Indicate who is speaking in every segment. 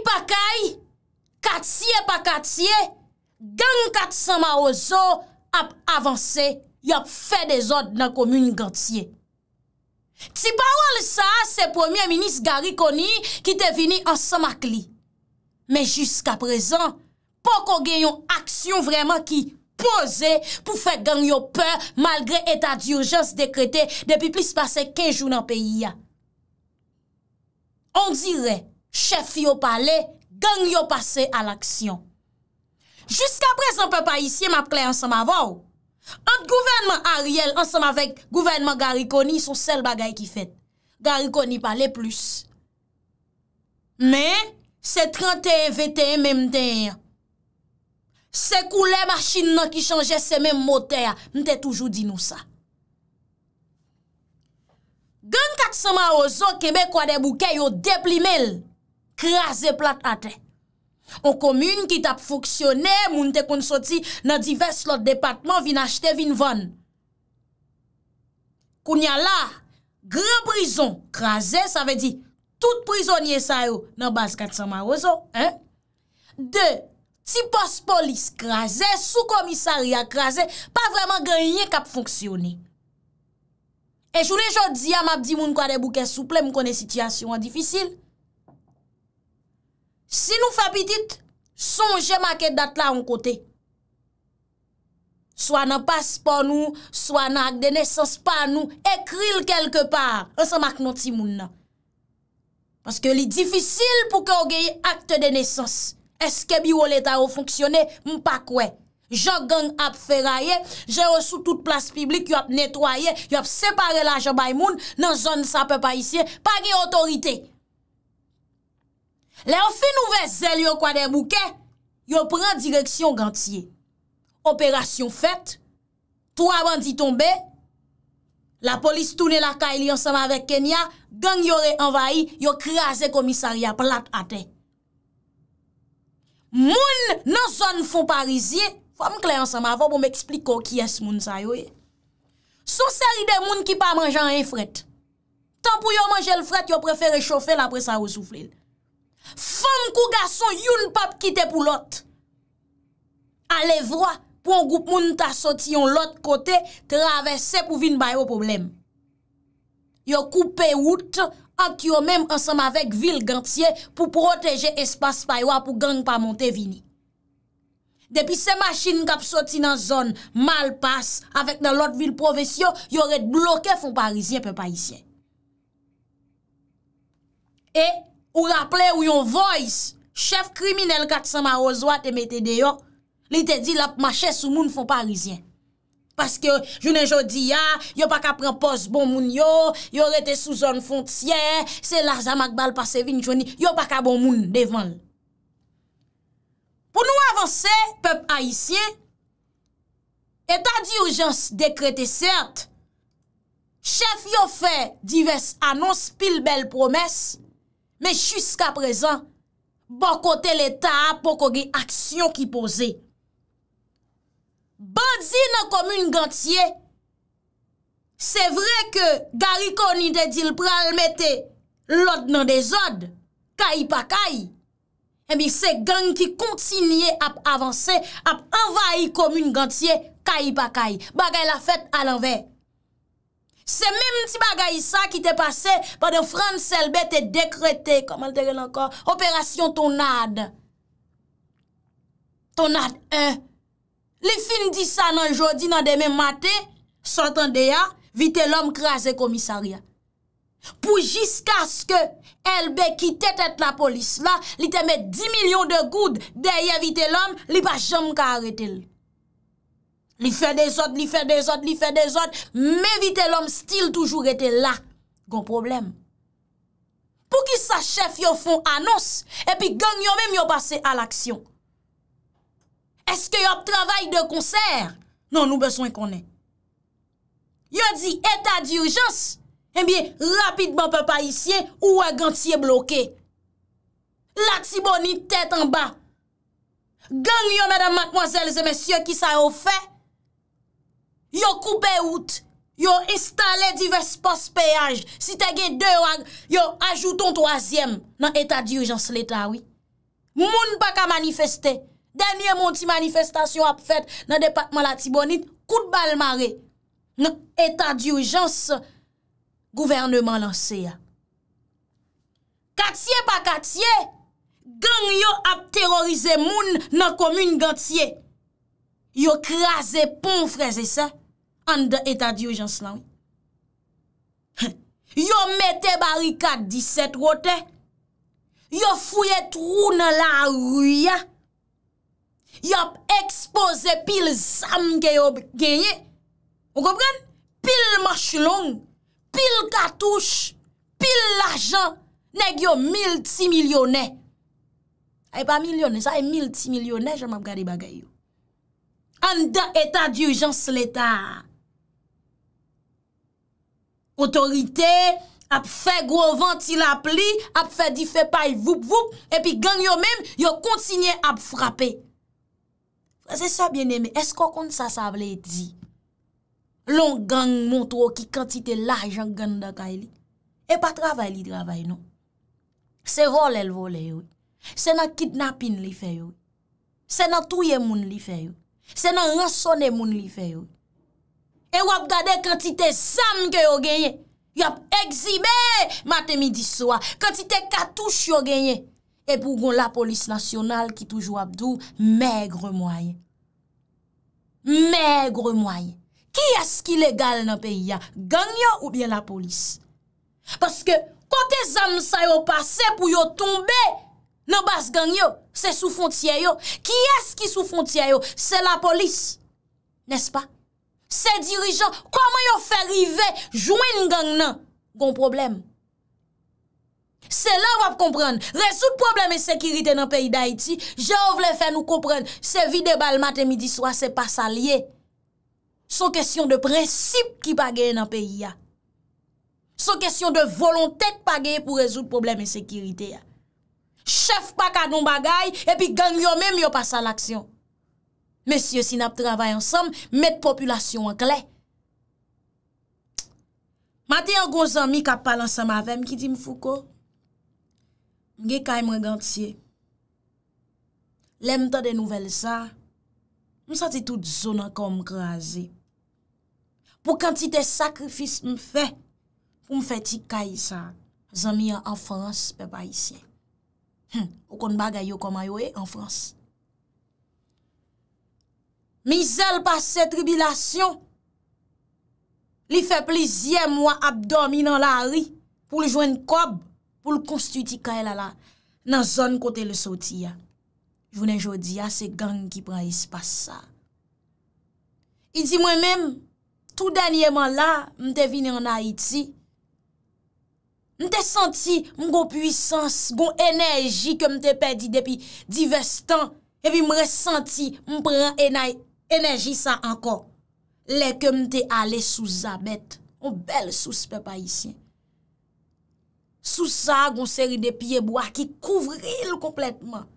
Speaker 1: pa kay, katye pa katye, gen kat sa ma ozo, ap avanse, yap fe de zot nan komune gantye. Ti pa wale sa, se premier minis gari koni, ki te vini an sa ma kli. Me jusqu'a prezan, pa kon gen yon aksyon vreman ki pose pou fe gen yon pe malgre etat di urjans dekrete depi plis pase kejou nan peyi ya. On direk, Chefi yo pale, gang yo pase al aksyon. Jiska prez an pe pa isye map kle ansan ma vaw. Ant gouvernman Ariel ansan ma vek gouvernman Garikoni sou sel bagay ki fet. Garikoni pale plus. Men, se 31 vete men mten ya. Se koule machin nan ki chanje se men mote ya, mte toujou di nou sa. Gang kakseman ozo keme kwa de bouke yo depli mel. krasè plat ate. Ou komyun ki tap foksyonè, moun te konsoti nan divers lot departman, vin achte, vin van. Koun ya la, gran prizon krasè, sa ve di, tout prizonye sa yo, nan baz 400 marozon, de, ti pos polis krasè, sou komisari akrasè, pa vreman gen yè kap foksyonè. E jounè jòdzi, a map di moun kwa de bouke souple, moun konè sityasyon an difisil, Si nou fapitit, sonje maket dat la an kote. So anan pas pa nou, so anan ak de nesans pa nou, ekril kelke par, an san mak noti moun nan. Paske li difisil pou ke ou geyi akte de nesans. Eske bi ou leta ou funksyone, mou pa kwe. Jogan ap feraye, jay resou tout plas piblik, yop netwaye, yop separe la jobay moun nan zon sape pa isye, pa geyi otorite. Le yon fi nouvez zel yon kwa de mouke, yon pren direksyon gantye. Operasyon fet, pou a bandi tombe, la polis toune la ka ili ansama vek Kenya, gang yore envahi, yon kreaze komisaria plat ate. Moun nan zon fon parizye, fwa m kle ansama avon pou m eksplik kon ki es moun zayowe, sou seri de moun ki pa manjan en fret, tan pou yon manje l fret, yon prefere chofe l apre sa resoufle l. Fem kou gason youn pap kite pou lot. Ale vwa pou an goup moun ta soti yon lot kote travesse pou vin bayo problem. Yo koupe wout ak yo menm ansam avek vil gantye pou proteje espas baywa pou gang pa monte vini. Depi se machin kap soti nan zon mal pas avek nan lot vil povesyo, yo ret bloke fon parizien pe parizien. E... Ou raple ou yon voice, chef kriminelle kat sa ma ozwa te mette deyo, li te di la ma chè sou moun fon parizien. Paske, jounen jodi ya, yo pa ka pren pos bon moun yo, yo rete sou zon fon tsyè, se la zamak bal pa se vin jouni, yo pa ka bon moun devan. Po nou avanse, pep a isye, etadi urjans dekrete cert, chef yo fè divers anons pil bel promès, men chuska prezan, bako te leta a poko ge aksyon ki pose. Bandzi nan komoun gantye, se vre ke gari koni de dil pral mette lod nan de zod, kay pa kay, emi se gang ki kontinye ap avanse, ap envayi komoun gantye, kay pa kay, bagay la fet alanvey. Se mèm ti bagay sa ki te pase pa de fran selbe te dekrete, koman te gen lankor, operasyon tonade. Tonade, eh. Li fin di sa nan jodi nan demè mate, sotan de ya, vite lom krasè komisaria. Pou jiskas ke elbe kite tet la polis la, li temè di milyon de goud de ya vite lom, li pa jom ka arete li. Li fè dè zot, li fè dè zot, li fè dè zot, mè vitè lòm stil toujou etè la. Gon problem. Pou ki sa chèf yo fon annons, epi gang yo mèm yo pase al aksyon. Eske yo travay de konser? Non, nou beswen konè. Yo di etat di urjans, epi eh rapidman pe pa isye, ou wè gantiye blokè. La tibon ni tèt an ba. Gang yo mèdèm matmoazèl zè mèsyè ki sa yo fè, Yo koupe out, yo installe divers post peyaj, si tege 2 wag, yo ajouton 3yem nan etat di urjans l'etat oui. Moun pa ka manifeste, denye mon ti manifestasyon ap fet nan depatman la tibonit, kout balmare nan etat di urjans gouvernement lanse ya. Katye pa katye, gang yo ap terorize moun nan komyne gantye. Yo krasè pon freze sa, an de Eta Diyo Janslam. Yo mette barikat diset wote, yo fuyet troun la ruyan, yop ekspose pil zam geyo genye, ou kopren? Pil mash long, pil katouche, pil ajan, neg yo mil ti milyonè. Ay pa milyonè, sa ay mil ti milyonè, jan map gade bagay yo. An de Eta Diyo Janslam Eta, Otorite ap fe grovanti la pli, ap fe di fe pay vup vup, epi gang yo men yo kontinye ap frape. Fase sa bien eme, esko kont sa sa vle di? Lon gang montro ki kantite la ajan gen da kay li? E pa travay li travay nou. Se rol el vole yot, se na kidnapping li fe yot, se na touye moun li fe yot, se na ransone moun li fe yot. E wap gade kantite zan ke yo genye. Yop egzime matemi diswa. Kantite katouche yo genye. E pou goun la polis nasyonal ki toujou wap dou, megre mwaye. Megre mwaye. Ki eski legal nan peyi ya? Ganyo ou bien la polis? Paske kote zan sa yo pase pou yo tombe, nan bas ganyo, se sou fontye yo. Ki eski sou fontye yo? Se la polis. Nes pa? Se dirijan, koman yo fè rive, jwen ngan nan, gon problem. Se la wap kompran, resout problem e sekiritè nan peyi Daiti, Jeov le fè nou kompran, se vide bal mat e midi swa se pa salye. So kesyon de prinsip ki pa geye nan peyi ya. So kesyon de volontèk pa geye pou resout problem e sekiritè ya. Chef pa kadon bagay, epi gang yo menm yo pa sal aksyon. Mesye si nap travay ansam, met populasyon an kle. Mati an gwo zami kapal ansam avem ki di mfouko. Mge kay mwen gantye. Lem ta de nouvel sa, msati tout zona kon mkraze. Pou kantite sakrifis mfe, mfeti kay sa. Zami an an frans pe ba isye. Okon bagay yo koma yo e an frans. Mi zel pa se tribilasyon, li fe plizye mwa abdomi nan la ri, pou li jwen kob, pou li konstuti ka el ala, nan zon kote le soti ya. Jwene jodi ya, se gang ki pre ispa sa. I di mwen men, tou danye man la, mte vini an Haiti, mte senti mwen go puysans, mwen go enerji ke mte pedi depi divestan, epi mwen senti mwen pre enayi, Eneji sa anko, le kem te ale sou zabet. O bel sous pe pa isi. Sou sa goun seri de pieboua ki kouvril kompletman.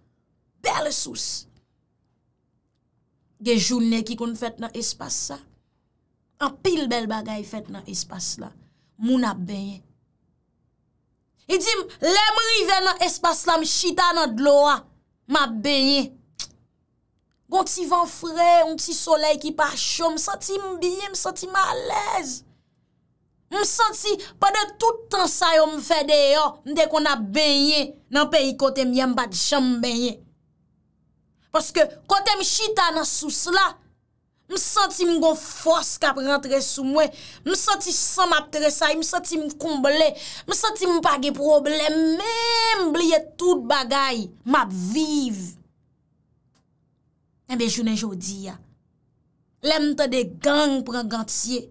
Speaker 1: Bel sous. Ge jounen ki kon fèt nan espas sa. An pil bel bagay fèt nan espas la. Mou na benye. I e di m, le m rive nan espas la m chita nan dloa. M a benye. Gon ti van fre, Gon ti soley ki pa chom, M senti m biye, m senti m alez. M senti, Pa de tout tan sayo m fede yo, M dek ona benye, Nan peyi kote m yem bat chom benye. Paske, Kote m chita nan sou sla, M senti m gon fos kap rentre sou mwen, M senti san map tresay, M senti m koumble, M senti m pa ge probleme, Men m blye tout bagay, Map vive. Mbe jounen jodi ya, lèm te de gang prangant siye,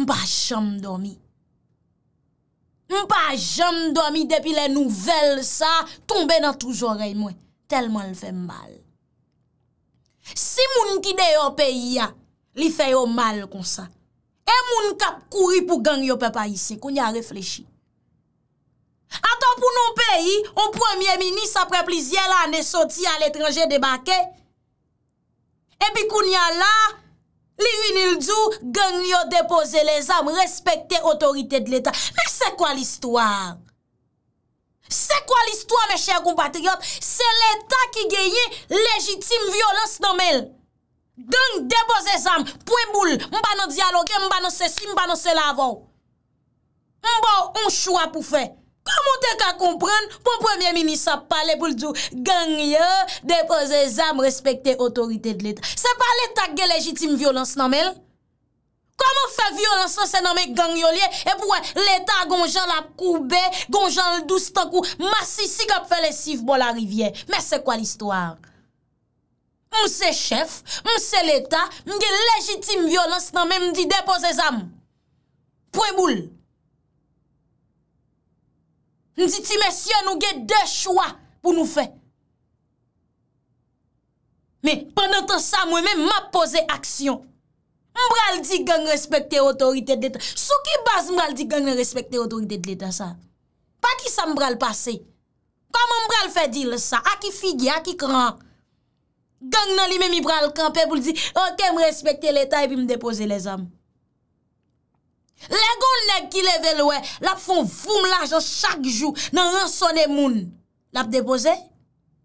Speaker 1: mba jom do mi. Mba jom do mi depi le nouvel sa, tombe nan toujorey mwen, telman l fè mal. Si moun ki de yo peyi ya, li fè yo mal kon sa. E moun kap kouri pou gang yo pepa yise, kon ya reflechi. Ata pou nou peyi, ou premier minis apre plizye la ane soti al etranje debake. E bi koun ya la, li yon il djou, gen yon depoze le zam, respekte otorite de l'Etat. Me se kwa l'histoire? Se kwa l'histoire, me chèr koum patriot? Se l'Etat ki genye legitime violans nan mel. Gen depoze zam, pou e boule. Mba nan diyaloge, mba nan sèsi, mba nan sèl avò. Mba an chou apou fè. Koman te ka kompren, pou mwen premier mini sa pale pou l'dou, gangyo, depoze zam, respekte otorite de l'Etat. Se pa l'Etat gen legitime violans nan men? Koman fe violans an se nan non, non, men gangyo liye? E pou wè, l'Etat gonjan la koube, gonjan l'dou stankou, masisi kap fe le sif bo la rivye. Mè se kwa l'histoire? Mwen se chef, mwen se l'Etat, gen legitime violans nan men, mwen di depoze zam. Pou e moul? Ni di ti mè syon nou gè dè chwa pou nou fè. Mè, pèndan tan sa mwen mè mè mè mè pose aksyon. Mwen bral di gen mè respektè otorite dè ta. Sou ki bas mwen bral di gen mè respektè otorite dè ta sa? Pa ki sa mwen bral pase? Kam mwen bral fè di le sa? Aki figè, aki kran? Gen mwen mè mè mè mè bral kran? Pe boul di, anke mè respektè l'Etat e bi mè depose lè zanm. Lè goun lèk ki lèvel wè, lèp fon voum l'ajan chak jou nan ransonè moun, lèp depose.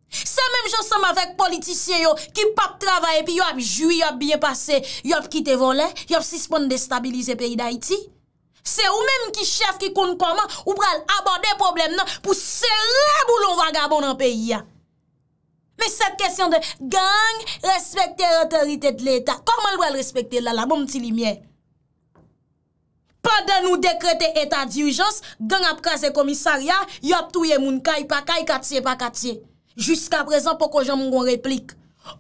Speaker 1: Sè mèm jò sèm avèk politisyen yò ki pap travay, pi yò ap jwi, yò ap biye pase, yò ap kite volè, yò ap sispon destabilize peyi da iti. Sè ou mèm ki chef ki koun koman, ou pral abode problem nan, pou sè lèb ou lò vangabon nan peyi ya. Mè sèp kèsyon de gang, respektè, otoritet l'Etat, kòk mèl wèl respektè lè, lè bom ti li mèy. Pendè nou dekrete etat dirijans, gen ap kaze komisarya, yo ap touye moun kaj pa kaj, katsye pa katsye. Jusk ap rezon poko jan moun goun replik.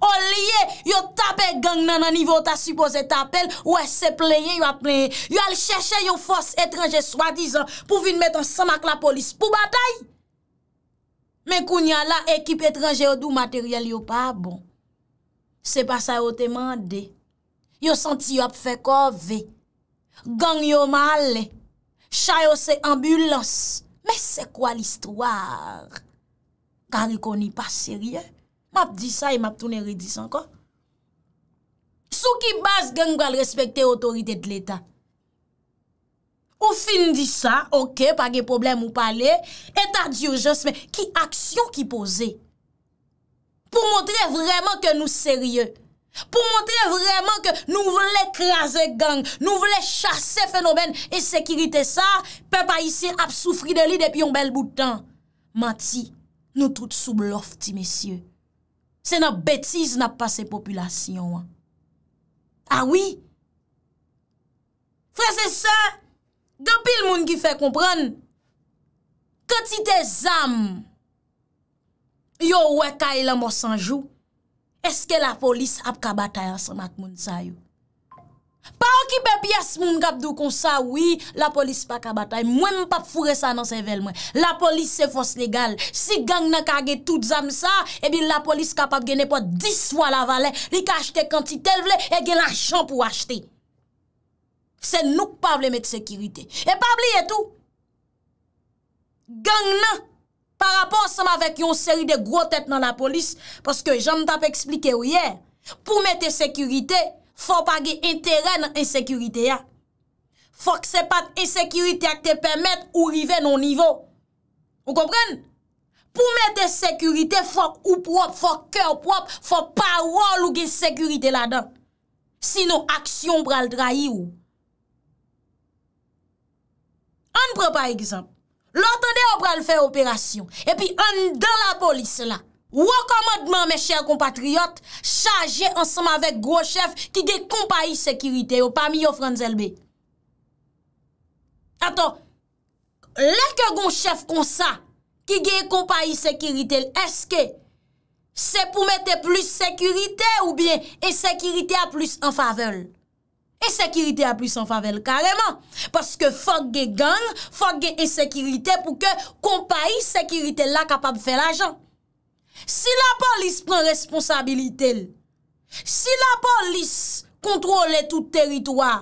Speaker 1: O liye, yo tape gen nan anivyo ta suppose ta apel, wè se pleye, yo ap pleye. Yo al chèche yo fòs etranje swadizan pou vin mèt an samak la polis pou batay. Men koun ya la ekip etranje yo dou bon. materyel yo pa bon. Se pa sa yo te mande. Yo senti yo ap fèkò vek. Ganyo mal, chayose ambulans. Mè se kwa l'histoire? Kari koni pa serye. Map di sa e map toune redi san kon. Sou ki bas gen gwa l'respecte otorite de l'Etat. Ou fin di sa, ok, pa ge problem ou pale, Eta di urjons, mè ki aksyon ki pose. Po montre vreman ke nou serye. Po montre vreman ke nou vle kraser gang, nou vle chase fenomen e sekirite sa, pe pa isi ap soufri de li depi yon bel boutan. Mati, nou tout soublof ti mesye. Se nan betiz nan pase populasyon. A wii? Fren se sa, dapil moun ki fe kompran, kati te zam, yo wekay la mò sanjou, Eske la polis ap kabatay asan ak moun sa yo? Pa an ki bebyas moun gapdou kon sa, oui, la polis pa kabatay. Mwen pa fure sa nan sevel mwen. La polis se fos legal. Si gang nan kage tout zam sa, ebi la polis kapap genepo diswa la vale. Li ka achete kantite vle, e gen achan pou achete. Se nouk pavle met sekirite. E pavle etou. Gang nan. Par rapport seman vek yon seri de gros tèt nan la polis, paske jan ta pe eksplike ou ye, pou mè te sekurite, fò pa ge interè nan ensekurite ya. Fòk se pat ensekurite ak te pèmèt ou rive nou nivou. Ou kompren? Pou mè te sekurite, fòk ou prop, fòk kèw prop, fòk pa wòl ou ge sekurite la dan. Sinon, aksyon pral drahi ou. An prè pa ekzamp. Lò tède ou pral fè operasyon. E pi an dan la polis la, wò komadman mè chèr kompatriot, chage ansèm avèk gwo chèf ki gè kompayi sekirite yo, pa mi yo fran zèlbe. Atò, lè ke goun chèf kon sa, ki gè kompayi sekirite, eske, se pou mette plus sekirite ou bien, e sekirite a plus an favel. E sekirite a plis an favel kareman. Paske fok ge gang, fok ge e sekirite pou ke kompayi sekirite la kapap fe la jan. Si la polis pren responsabilite, si la polis kontrole tout teritwa,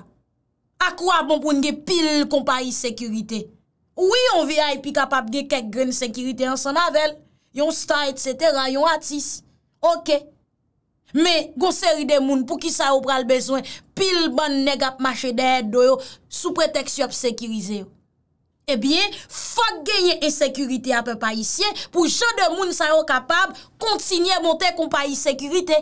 Speaker 1: akwa bon pou nge pil kompayi sekirite. Ou yon VIP kapap ge kek gren sekirite an san avel. Yon star et cetera, yon atis. Ok. Me, gonseri de moun pou ki sa ou pral bezwen... pil ban neg ap mache ded do yo sou preteks yo ap sekirize yo. Ebyen, fag genye ensekurite ap pa isye, pou chan de moun sa yo kapab kontsigne monte kompa isekurite.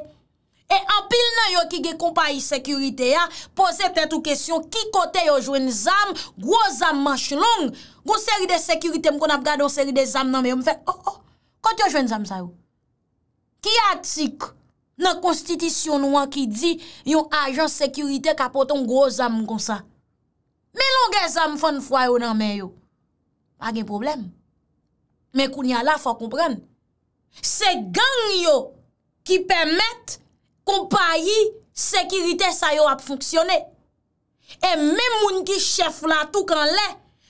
Speaker 1: E apil nan yo ki ge kompa isekurite ya, pose ptet ou kesyon ki kote yo jwen zam, gwo zam manche long, gwo seri de sekurite mkon ap gado seri de zam nan, mwen fè, oh oh, kote yo jwen zam sa yo? Ki atik? Nan konstitisyon wan ki di yon ajan sekirite kapote yon gwo zam kon sa. Men lon gen zam fwane fwa yo nan men yo. Pag en problem. Men kou nya la fwa kompren. Se gang yo ki pemet kompayi sekirite sa yo ap fwoksyone. E men moun ki chef la tou kan le.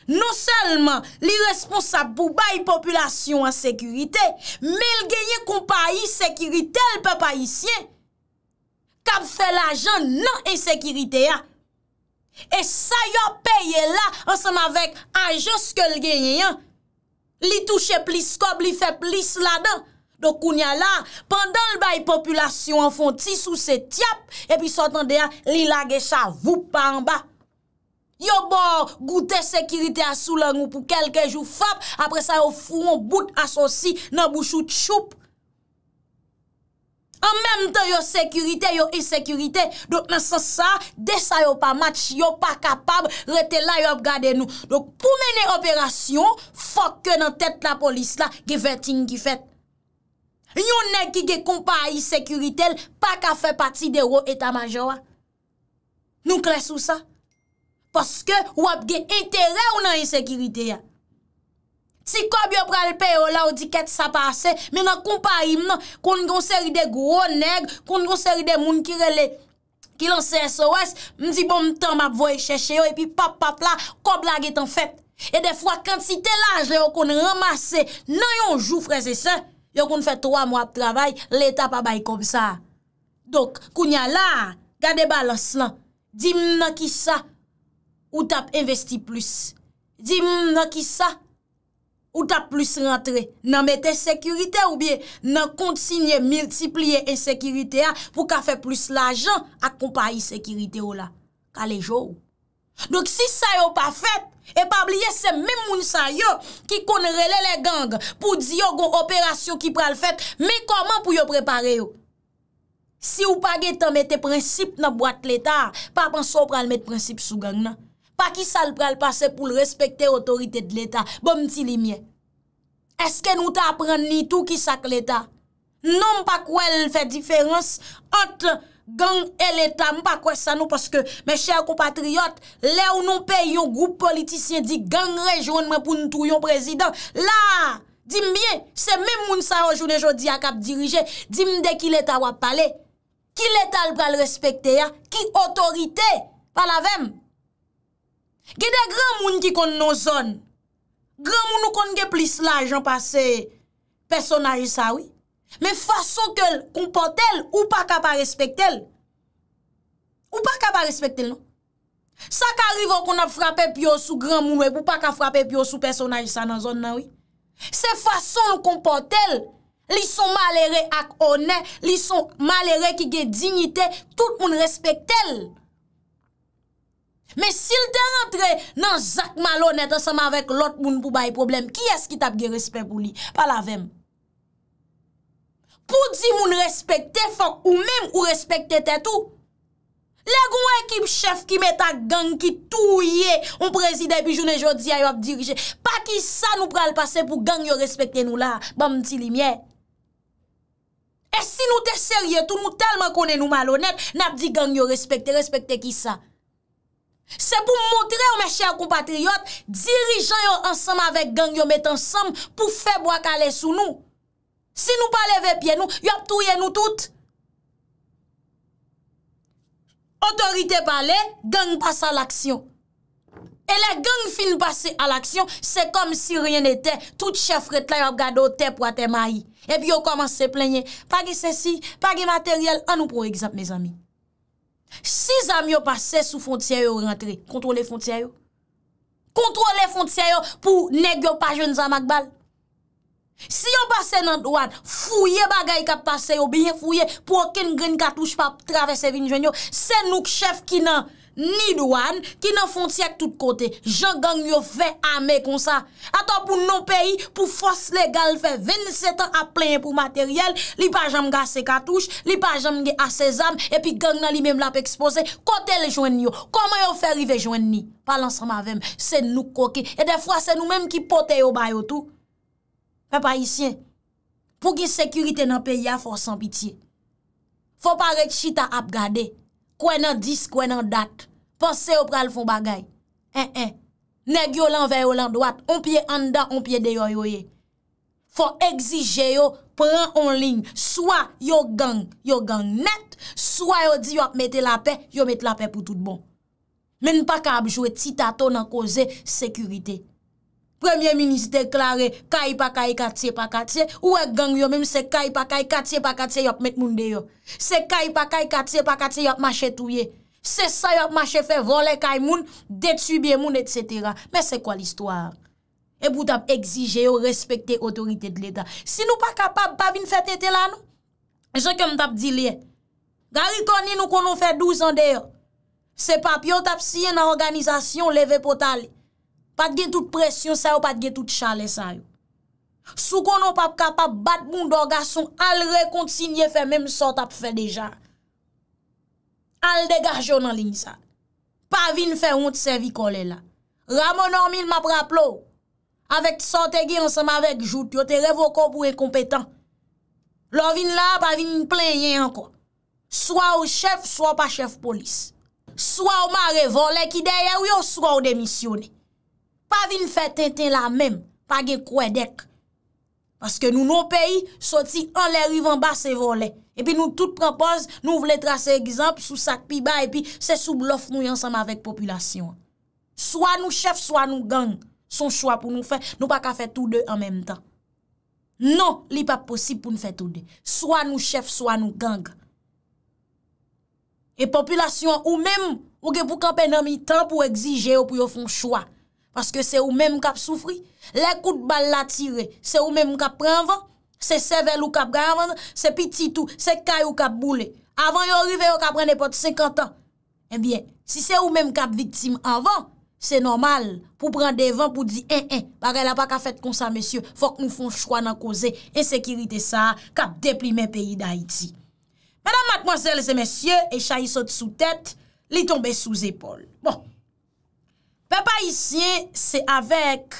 Speaker 1: Non selman li responsap pou bayi populasyon an sekurite, me l genye kon pa yi sekurite, l pe pa yi syen. Kab fe la jan nan en sekurite ya. E sa yo peye la ansanm avek an jan sko l genye yan. Li touche plis kob, li fe plis la dan. Dokoun ya la, pandan l bayi populasyon an fon ti sou se tiap, epi sotan de ya li lage sa voupa an ba. Yo bo goute sekurite asou la nou pou kelke jou fap, apre sa yo foun bout asosi nan bouchou tchoup. An menm tan yo sekurite, yo isekurite, do nan sasa, desa yo pa match, yo pa kapab, rete la yo ap gade nou. Do pou mene operasyon, fok yo nan tete la polis la, ge vetin, ge fet. Yo nen ki ge kompa a isekuritel, pa ka fe pati de yo eta majowa. Nou kres ou sa? foske wap ge entere ou nan yon sekirite ya. Si kob yon pralpe yo la ou di ket sa pase, men nan koumpari mnen, koun goun seri de gwo neg, koun goun seri de moun ki rele, ki lan CSOS, mdi bon mten map voye cheche yo, epi pap pap la, kob la getan fet. E defwa kant si te laj le yo koun ramase, nan yon jou freze se, yo koun fe 3 mwa trabay, le tap abay kom sa. Dok, kounya la, gade balos lan, di mnen ki sa, ou tap investi plus. Di mn, hmm, nan ki sa, ou tap plus rentre, nan mette sekurite ou biye, nan kontsigne multiplie en sekurite a, pou ka fe plus la jan, ak kompaye sekurite ou la. Kalejou. Donc si sa yo pa fet, e pa bliye se mè moun sa yo, ki kon rele le gang, pou di yo gon operasyon ki pral fet, mi koman pou yo prepare yo? Si ou pa ge tan mette prinsip nan boate l'Etat, pa panso pral mette prinsip sou gang nan. Pa ki sal pral pase pou l'respecte otorite de l'Etat. Bo mti li mye. Eske nou ta apren ni tou ki sak l'Etat. Non pa kou el fe diferans. Ot gang el Eta mpa kou esan nou. Paske me chèr compatriot. Le ou nou pe yon group politisyen di gang rejon mwen pou ntou yon prezident. La, di mye. Se mè moun sa o joun e jodi a kap dirije. Di mde ki l'Eta wap pale. Ki l'Eta l pral respecte ya. Ki otorite. Palavem. Gede gran moun ki kon nan zon, gran moun nou kon gen plis la ajan pa se personaj sa wè. Men fason ke l kompote l, ou pa ka pa respekte l. Ou pa ka pa respekte l nou. Sa ka arrivan kon ap frape pyo sou gran moun wè, ou pa ka frape pyo sou personaj sa nan zon nan wè. Se fason l kompote l, li son malere ak one, li son malere ki gen dignite, tout moun respekte l. Men sil te rentre nan zak malonet asama vek lot moun pou baye problem, ki eski tap ge respet pou li? Palavem. Pou di moun respet te fok ou mem ou respet te te tou? Le goun ekip chef ki met a gang ki touye, ou prezide bi joun e jodi a yo ap dirije, pa ki sa nou pral pase pou gang yo respet te nou la, bam ti li mye? E si nou te serye tou nou talman konen nou malonet, nap di gang yo respet te, respet te ki sa? Se pou montre ou mè chè akoum patriyot, dirijan yon ansam avèk gang yon met ansam pou feb wak ale sou nou. Si nou pa leve piye nou, yop touye nou tout. Otorite pale, gang passe al aksyon. E la gang fin passe al aksyon, se kom si rien ete, tout chef ret la yop gado tep wate mayi. E pi yo koman se plenye, pa ge sèsi, pa ge materyel an nou pou egzap mè zami. Si zanm yo pase sou fontyay yo rentre, kontrole fontyay yo. Kontrole fontyay yo pou neg yo pa jen zanmak bal. Si yo pase nan doan, fouye bagay kap pase yo, biye fouye pou okin gren katouche pa travese vinjwen yo, se nouk chef ki nan. Ni douan ki nan fonti ak tout kote. Jan gang yo ve ame kon sa. Ata pou nou peyi pou fos legal fe. 27 an ap plen pou materyel. Li pajam ge ase katouj. Li pajam ge ase zam. E pi gang nan li mem la pe ekspose. Kote le joen yo. Koman yo fe rive joen ni? Palansan ma vem. Se nou koke. E defwa se nou menm ki pote yo bayo tou. Pe pa isye. Pou ki sekurite nan peyi a fos an piti. Fos parek chita ap gade. Kwen nan dis, kwen nan dat. Pase yo pral fon bagay. En, eh, en. Eh. Neg yo lan veyo lan doat. On pye anda, on pye deyo yo ye. Fon egzije yo, pran onling. Soa yo gang, yo gang net. Soa yo di yo ap mette la pe, yo mette la pe pou tout bon. Men pa kabjwe titato nan koze sekurite. Premier Ministre deklare ka yi pa ka yi katye pa katye, ou ek gang yo mèm se ka yi pa ka yi katye pa katye yop met moun deyo. Se ka yi pa ka yi katye pa katye yop mache touye. Se sa yop mache fe vole ka yi moun, detube yi moun, et cetera. Mè se kwa l'histoire? E bout ap exige yo respekte otorite de l'Etat. Si nou pa kapab, pa vin fète te lan nou? Je ke m tap di liye. Garikoni nou konon fè 12 an deyo. Se pap yo tap siye nan organizasyon leve potalè. Pat gen tout presyon sa yo, pat gen tout chale sa yo. Sou konon pap kapap bat bon do garçon, al re konti si nye fe menm so tap fe deja. Al degaj yo nan lini sa. Pa vin fe honte se vi kole la. Ramon anmin map rap lo. Avet sote gen ansan mavek jout yo te revokon pou e kompetan. Lo vin la, pa vin plenye ankon. Soa ou chef, soa ou pa chef polis. Soa ou mare volen ki deye ou yo soa ou demisyone. Pa vil fè tè tè la mèm, pa gen kouè dek. Paske nou nou peyi, soti an lè riv an bas se volè. Epi nou tout prepose, nou vle trase egizamp sou sak pi ba, epi se sou blof nou yansam avèk populasyon. Soa nou chef, soa nou gang, son choua pou nou fè, nou pa ka fè tout dè an mèm tan. Non, li pa posib pou nou fè tout dè. Soa nou chef, soa nou gang. E populasyon ou mèm, ou gen pou kampè nan mi tan pou egzije ou pou yo fon choua. aske se ou menm kap soufri, le kout bal la tire, se ou menm kap pre anvan, se sevel ou kap gavand, se pititou, se kay ou kap boule, avan yon rive yon kap pre nepot 50 an, enbyen, si se ou menm kap viktim anvan, se normal, pou pran devan pou di en en, pare la pa ka fet konsan mesye, fok nou fon chwa nan koze, ensekirite sa, kap deplime peyi da iti. Madame, mademoiselle, se mesye, e chayi sot sou tete, li tombe sou zepol. Bon, Mwen pa isye se avek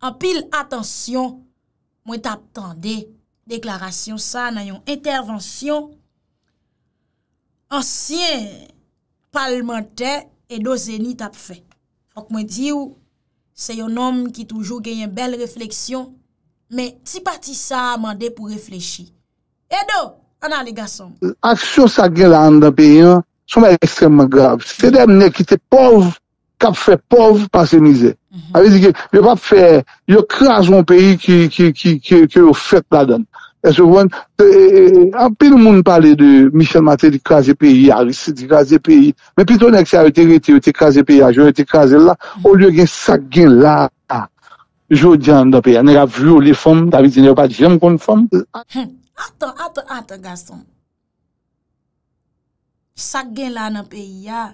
Speaker 1: an pil atansyon mwen tap tande deklarasyon sa nan yon intervansyon ansyen palmante e do zeni tap fe. Ank mwen di ou se yon nom ki toujou genyen bel refleksyon, mwen ti pati sa mande pou refleksi. Edo, anan le gasom.
Speaker 2: Aksyon sa gen landa pe yon sou mwen eksem magav. Se demne ki te pov... kap fè pov pasenize. Mhm. A vi di gen, yo krason peyi ki yo fèt la dan. E sou bon, e, e, e, an pe nou moun pale de Michel Maté di krasen peyi, a risi di krasen peyi, men pi tonèk se a yote krasen peyi, a yote krasen la, ou mhm. lyo gen sak gen la, jo djan nan peyi, an e a vyo le fòm, ta vi di nou pa jèm kon fòm.
Speaker 1: Ato, ato, ato, gaston. Sak gen la nan peyi ya,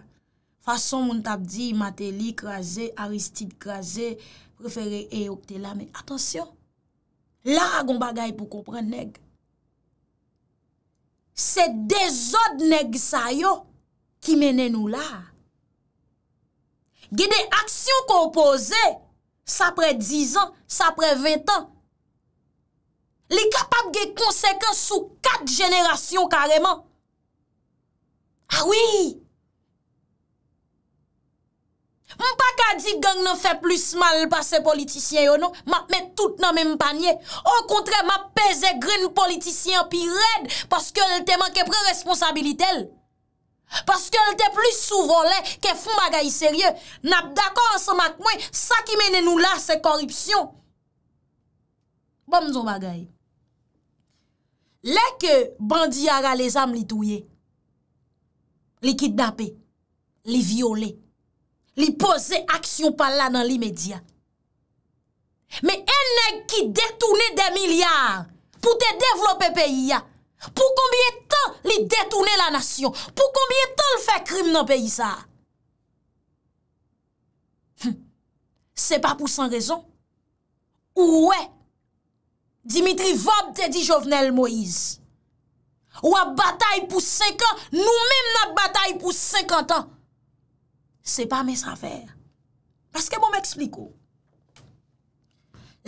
Speaker 1: Bason moun tabdi, Mateli, Kraze, Aristide, Kraze, prefere Eokte la, men atensyon, la ragon bagay pou kompren neg. Se dezod neg sayo, ki mene nou la. Ge de aksyon kompose, sa pre 10 an, sa pre 20 an. Li kapap ge konsekens sou 4 jenerasyon kareman. A wii, Mpa ka di gang nan fè plus mal pa se politisyen yo nou, ma mè tout nan mè mpanyè. Ou kontre, ma pèze grin politisyen pi red, paske lè te manke pre responsabilitel. Paske lè te plus sou volè ke foun bagay serye. Nap dakò an se mak mwen, sa ki mènen nou la se korupsyon. Bòm zon bagay. Lè ke bandi ara lè zam li touye, li kidnapè, li viole, li pose aksyon pa la nan li medya. Me enèk ki detounè de milyar pou te devlopè peyi ya. Pou kombye tan li detounè la nasyon? Pou kombye tan l fè krim nan peyi sa? Se pa pou san rezon? Ouè! Dimitri Vob te di Jovenel Moïse. Ouè batay pou 5 an, nou mèm nan batay pou 50 an. Se pa mes afer. Paske bon me ekspliko.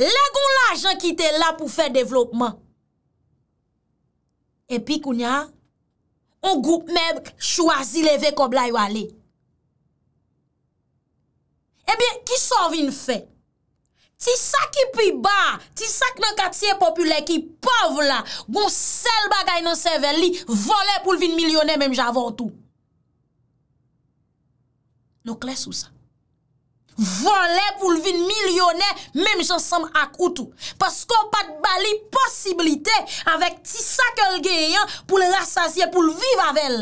Speaker 1: Le goun la jen ki te la pou fèr devlopman. E pi koun ya, ou goup meb chouazi le vek ob la yo ale. E bien, ki sov in fè? Ti sa ki pi ba, ti sa ki nan katiye popule ki pov la, goun sel bagay nan sevel li, vole pou vin milyonè menm javon tou. Nou kles ou sa? Van le pou lvin milyonè, mem jan sam akoutou. Pasko pat bali posibilite avèk ti sakèl gen yon pou l rassasye, pou l viv avèl.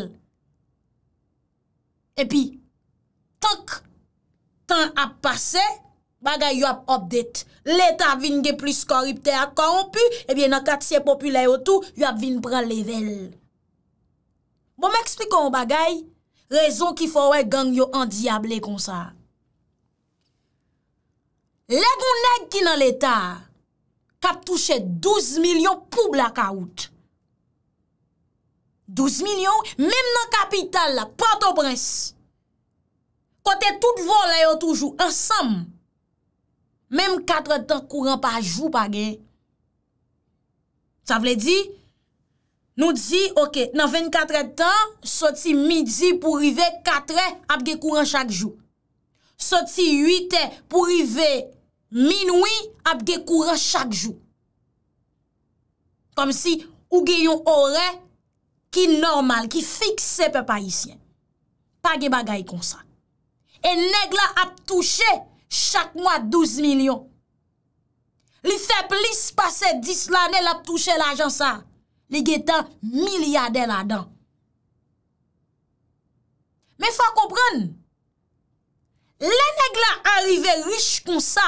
Speaker 1: E pi, tank, tank ap pase, bagay yop obdet. L etat vin ge plis koripte ak konpü, e biye nan katsye populè yotou, yop vin pral level. Bon mè eksplikon bagay, Rezon ki fò wè gang yo andiable kon sa. Lè gounèk ki nan l'Etat, kap touche 12 milyon pou blakaout. 12 milyon, mèm nan kapital la, pato prens. Kote tout vol ayon toujou, ansam. Mèm 4 tan kou ran pa jou page. Sa vle di, Nou di, ok, nan 24 etan, soti midi pou rive 4 et ap ge kouran chak jou. Soti 8 etan pou rive minoui ap ge kouran chak jou. Kom si ou ge yon orè ki normal, ki fikse pe pa isyen. Pa ge bagay kon sa. E neg la ap touche chak mwa 12 milyon. Li fe plis pase 10 lanel ap touche la ajan sa. li getan milyade la dan. Me fwa kompran, le neg la arive rich kon sa,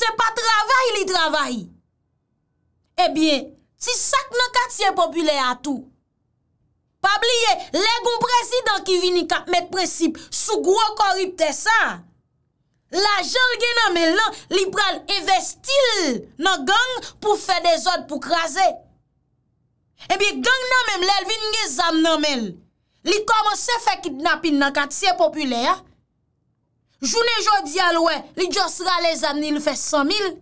Speaker 1: se pa travay li travay, e bien, si sak nan kat siye popule atou, pa bliye, le goun prezidant ki vini kat met prezip, sou gwo koripte sa, La janl gen nanmel nan, li pral evestil nan gang pou fe de zot pou krasè. Ebi gang nanmem lèl vin gen zan nanmel. Li komanse fe kidnapin nan kat siè popüler. Jounè jò di alwè, li jòsra le zan ni li fe 100.000.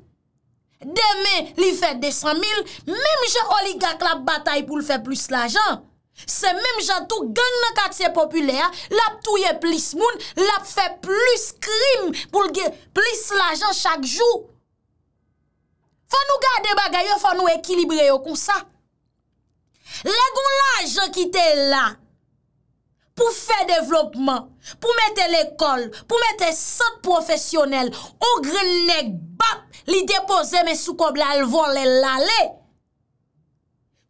Speaker 1: Demè, li fe 200.000. Mèm jè oligak la batay pou li fe plus la janl. Se menm jan tou gang nan katsye populè, lap touye plis moun, lap fè plis krim pou lge plis l'ajan chak jou. Fò nou gade bagay yo, fò nou ekilibre yo kon sa. Lè goun l'ajan ki te la pou fè devlopman, pou mette l'ekol, pou mette sot profesyonel, ou grenèk bap li depose men sou kob la lvo lè lalè.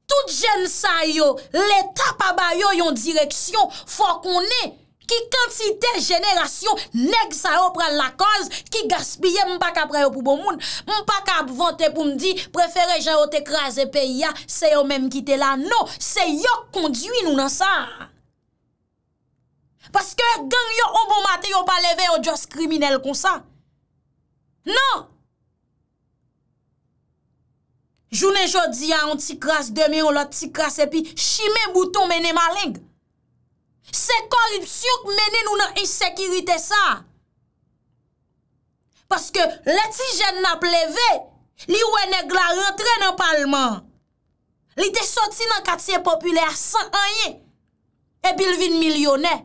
Speaker 1: Tout jen sa yo, leta pa ba yo yon direksyon, fò konè ki kantite jenerasyon neg sa yo pral la koz, ki gaspye mpaka preyo pou bon moun, mpaka vante pou mdi, preferè jen yo te krasè pe ya, se yo menm kite la. Non, se yo kondwi nou nan sa. Paske gen yo obo mate yo pa leve yo jos kriminel kon sa. Non! Jounen jodi an, an ti kras, demi an la ti kras, epi shime bouton mene maling. Se korupsyon mene nou nan insekiritè sa. Paske leti jen na pleve, li wè neg la rentren nan palman. Li te soti nan katiè populè a 100 anye, epi lvin milyonè.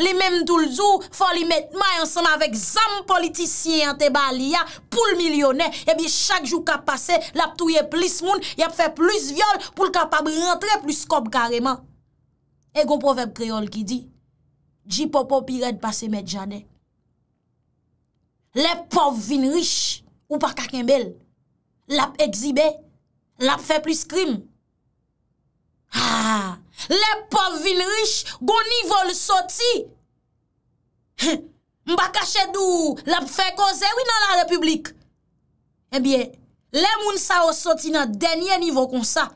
Speaker 1: Li menm doul zou, fò li met may ansan avèk zan politisyen te baliya pou l milyonè. Ebi chak jou kap pase, lap touye plis moun, yap fè plis vyole pou l kapab rentre plis kop kareman. Ego profèm kreol ki di, di popo pi red pase met jane. Lè pov vin rich ou pa kaken bel, lap ekzibe, lap fè plis krim. Haa! Ah! Le pov vil rish goun nivou l soti. Mba kache dou lap fe koze wina la republik. Ebiye, le moun sa yo soti nan denye nivou kon sa.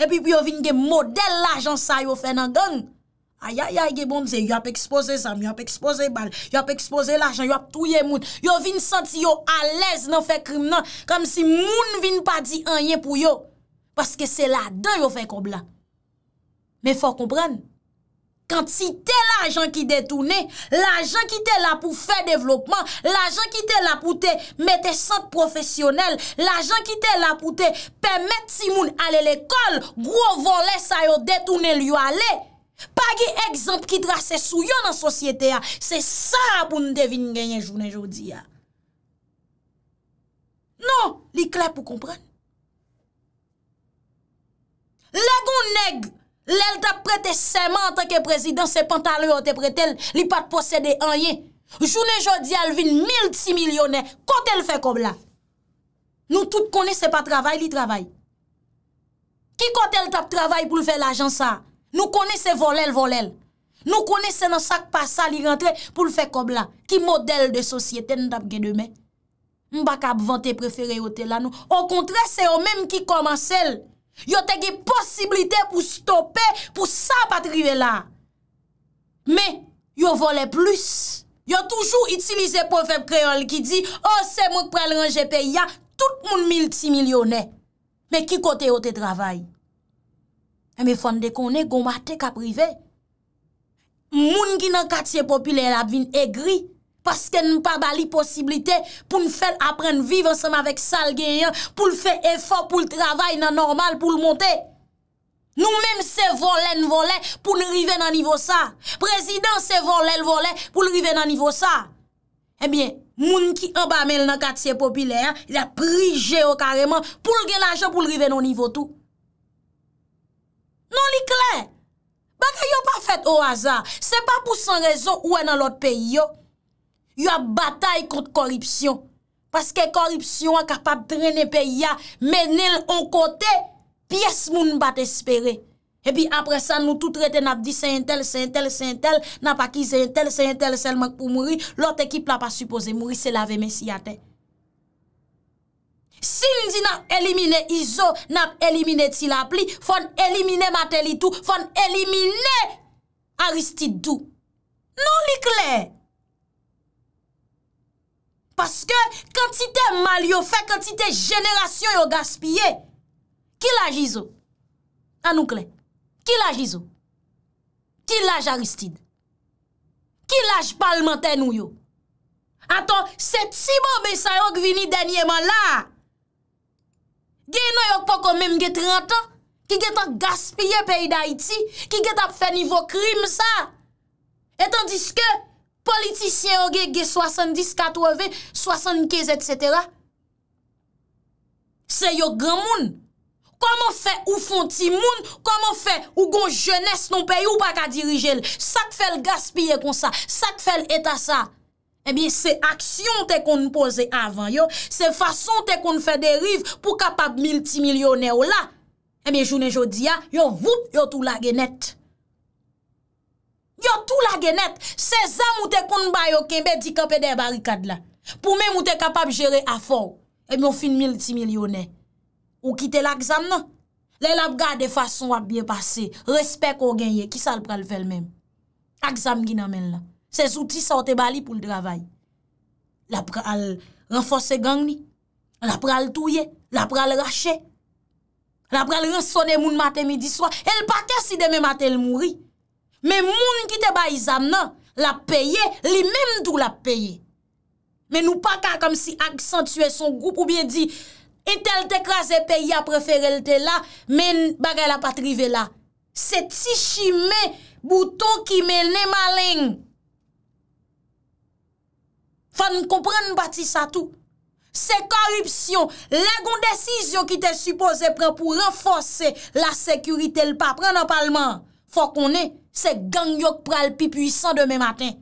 Speaker 1: Ebiye yo vin gen model la jan sa yo fe nan don. Aya ya ge bon ze, yo ap expose zan, yo ap expose bal, yo ap expose la jan, yo ap touye moun. Yo vin soti yo alez nan fe krim nan, kam si moun vin pa di anye pou yo. Paske se la don yo fe ko bla. Men fò kompren. Kant si te la jan ki detounen, la jan ki te la pou fè developman, la jan ki te la pou te mette sant profesyonel, la jan ki te la pou te pèmèd si moun ale l'ekol, gro volè sa yo detounen lyo ale. Pagè ekzamp ki drase sou yo nan sosyete ya, se sa pou nou devine genyen jounen joudi ya. Non, li klè pou kompren. Legon neg, Lè l tap prete seman an tanke prezidans se pantal reote prete l, li pat pose de anyen. Jounen jodi alvin mil ti milyonè, kote l fe kob la? Nou tout konese pa travay li travay. Ki kote l tap travay pou l fe l ajan sa? Nou konese volèl volèl. Nou konese nan sak pa sa li rentre pou l fe kob la. Ki model de sosyete nou tap gen demè? Mbak ap vante preferi ote la nou. Ou kontre se ou mèm ki koman sel. Yo tege posibilite pou stoppe pou sa patrive la. Me, yo vole plus. Yo toujou itilize pou feb kreol ki di, o oh, se mouk prel rangé pe ya, tout moun mil ti milyonè. Me, ki kote yo te travay? E me fande konè, goma te ka prive. Moun ki nan katsye popile labvin e gri. Paske nou pa bali posibilite pou nou fel apren vive seman vek sal gen yon, pou nou fe efo, pou nou travay nan normal, pou nou monte. Nou menm se volen volen pou nou rive nan nivo sa. Prezident se volen volen pou nou rive nan nivo sa. Ebyen, moun ki anba mel nan katsye popilyen, la prije yo kareman pou nou gen la jen pou nou rive nan nivo tou. Non li klen. Bak yo pa fet ou azar. Se pa pou san rezon ou enan lot peyi yo. yo ap batay kont koripsyon. Paske koripsyon an kapap drene pe ya, menel an kote, piyes moun bat espere. Epi apre sa nou tout rete nap di se yentel, se yentel, se yentel, nap a ki se yentel, se yentel, selman pou mouri, lot ekip la pa suppose mouri se lave men si ate. Si nin di nap elimine Izo, nap elimine Tzilap li, fon elimine Matelitou, fon elimine Aristidou. Non li klete. Paske kantite mal yo fe, kantite jenerasyon yo gaspye, ki laj Izo? Anoukle, ki laj Izo? Ki laj Aristide? Ki laj palmante nou yo? Aton, se tsi bo be sa yonk vini denye man la, gen yonk pa kon menm ge 30 an, ki ge tan gaspye peyi da iti, ki ge tan fe nivo krim sa, etan diske, politisyen yo ge 70, 80, 75, etc. Se yo gran moun, koman fe ou fon ti moun, koman fe ou gon jenes non pe yo pa ka dirijel, sak fel gaspye kon sa, sak fel eta sa, e bin se aksyon te kon pose avan yo, se fason te kon fè deriv pou kapap mil ti milyonè yo la, e eh bin jounen jodi ya, yo vout yo tou la genet. Yo tou la genet, se zam ou te kounbaye ou kenbe dikope de barikad la. Pou men ou te kapab jere afor, e myon fin mil ti milyonè. Ou kite l'akzam nan. Le labga de fason wap biye pase, respek ou genye, ki sa l'pral fel men. Akzam gin amen la. Se zouti sa ote bali pou l'dravay. La pral renfose gang ni. La pral touye. La pral rache. La pral rasonne moun mate midi swa. El pake si deme mate el mouri. Men moun ki te ba izan non, nan, la peye, li menm tou la peye. Men nou pa ka kom si akcentuè son goup ou bien di, etel te krasè peye apreferèlte la, men bagè la patrive la. Se ti chime bouton ki men ne maling. Fa n komprenn batis atou. Se korupsyon, lègon desisyon ki te supose pren pou renfose la sekurite lpa. Prenn an palman, fa konen korupsyon. se gang yon pral pi puisan deme matin.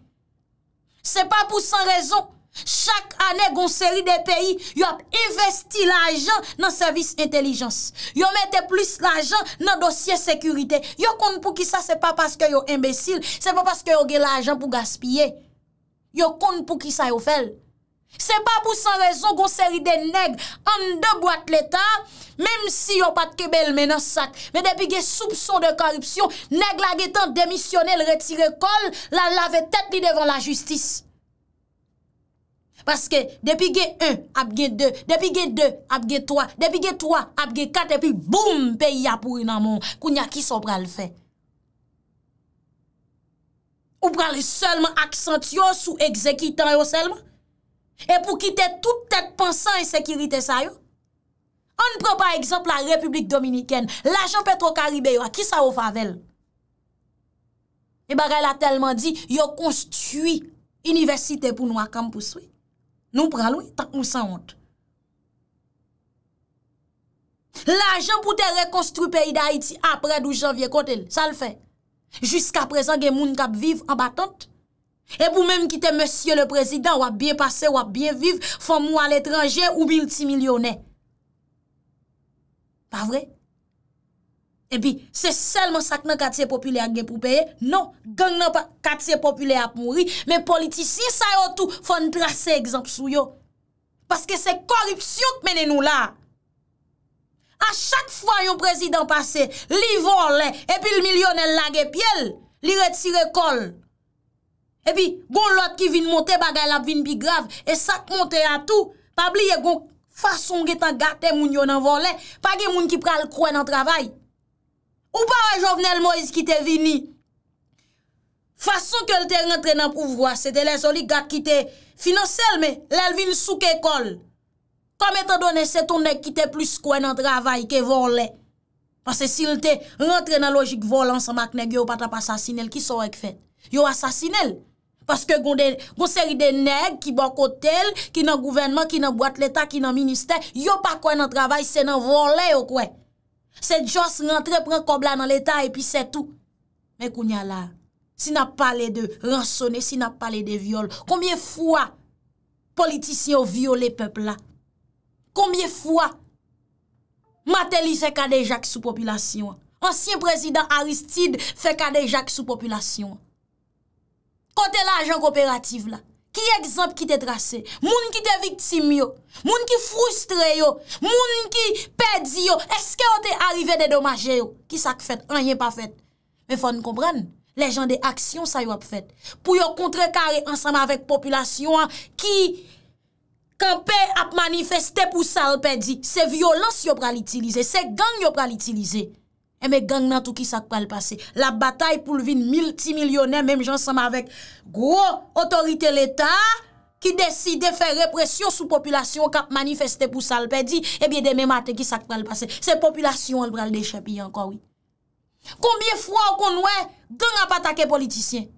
Speaker 1: Se pa pou san rezon, chak ane gonseri de peyi, yon ap investi la ajan nan servis intelijans. Yon mette plus la ajan nan dosye sekurite. Yon kon pou ki sa se pa paske yon imbesil, se pa paske yon gen la ajan pou gaspye. Yon kon pou ki sa yon fel. Se pa pou san rezon kon seri de neg an de boate l'Etat, mem si yo pat kebel menasat, me depi ge soupson de korupsyon, neg la ge tan demisyonel retire kol, la lave tet li devan la justis. Paske depi ge 1 apge 2, depi ge 2 apge 3, depi ge 3 apge 4, epi boum peyi apou yon amon, kounya kis ou pral fe. Ou pral seman aksant yo sou ekzekitan yo selman? E pou kite tout et pensant en sekirite sa yo. On ne pren pa ekzamp la Republik Dominikene. La Jean-Petro Karibè yo eh a kisa ou favel. E bagay la telman di yo konstuit universite pou nou a kampous we. Nou praloui tak mou san hont. La Jean pou te rekonstruit peyi da Haiti apre 12 janvye kontel. Sa l fe. Jiska presen gen moun kap viv en batant. E pou mèm ki te mèsyè le prezidant wap byen pase, wap byen viv, fon mou al etranjè ou bilti milyonè. Non, pa vre? E bi, se sel mè sak nan katye populye a gen pou peye, non, gen nan katye populye ap mouri, mè politisye sa yo tou fon drase egzamp sou yo. Paske se koripsyon tmenen nou la. A chak fwa yon prezidant pase, li volè, epi l milyonè lage pye, li retire kol. E pi, bon lot ki vin monte, bagay la vin bi grav, e sak monte a tou, pa bli e gon fason ge ta gate moun yon an volen, pa ge moun ki pral kwen an travay. Ou pa wè jovenel Moise ki te vini? Fason ke lte rentre nan pouvwa, se te lè soli gate ki te finansel, me lè vin souke kol. Kom e ta donè, se tonè ki te plus kwen an travay ke volen. Pase si lte rentre nan logik volen, sa makne ge yo pata pa sasinel, ki so ek fet? Yo asasinel, Paske goun seri de neg ki bon kotel, ki nan gouvernement, ki nan boite l'Etat, ki nan minister, yo pa kwen nan travay se nan volen yo kwen. Se Djos rentre, pren kobla nan l'Etat, epi se tout. Men kounya la, si nan pale de ransone, si nan pale de viole, koumyen fwa politisyon viole peple la? Koumyen fwa Mateli fe kade jak sou populasyon? Ansyen prezident Aristide fe kade jak sou populasyon? Kote la ajan kooperative la, ki ekzamp ki te trase? Moun ki te viktim yo, moun ki frustre yo, moun ki pedi yo, eske yo te arrive de domaje yo? Ki sak fete, an yon pa fete. Men fon kompran, le jan de aksyon sa yo ap fete. Pou yo kontre kare ansama vek populasyon ki kanpe ap manifeste pou sal pedi, se violans yo pral itilize, se gang yo pral itilize. Eme eh, gang nan tou ki sakwa l'pase. La batay pou l'vin mil ti milyonè, mèm jansama avèk. Gro, otorite l'Etat, ki deside fè represyon sou populasyon kap manifestè pou salpè di, ebyè eh demè matè ki sakwa l'pase. Se populasyon al pral dechè pi yanko wè. Kombye fwa ou kon wè, gang apatake politisyen.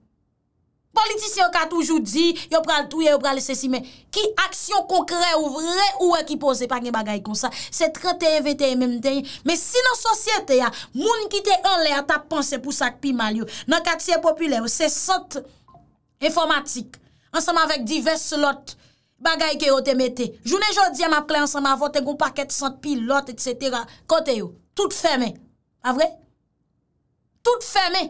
Speaker 1: Politisyon ka toujou di, yo pral touye, yo pral lese si men. Ki aksyon konkre ou vre ou e ki pose pa gen bagay kon sa. Se 31-21 men men tenye. Men si nan sosyete ya, moun ki te anle a ta panse pou sakpi mal yo. Nan kaksiye popyler yo, se sent informatik. Ansama vek divers lot bagay ke yo temete. Jounen jodi ya mapkle ansama avote kon paket sent pilot et setera. Kote yo, tout feme. A vre? Tout feme.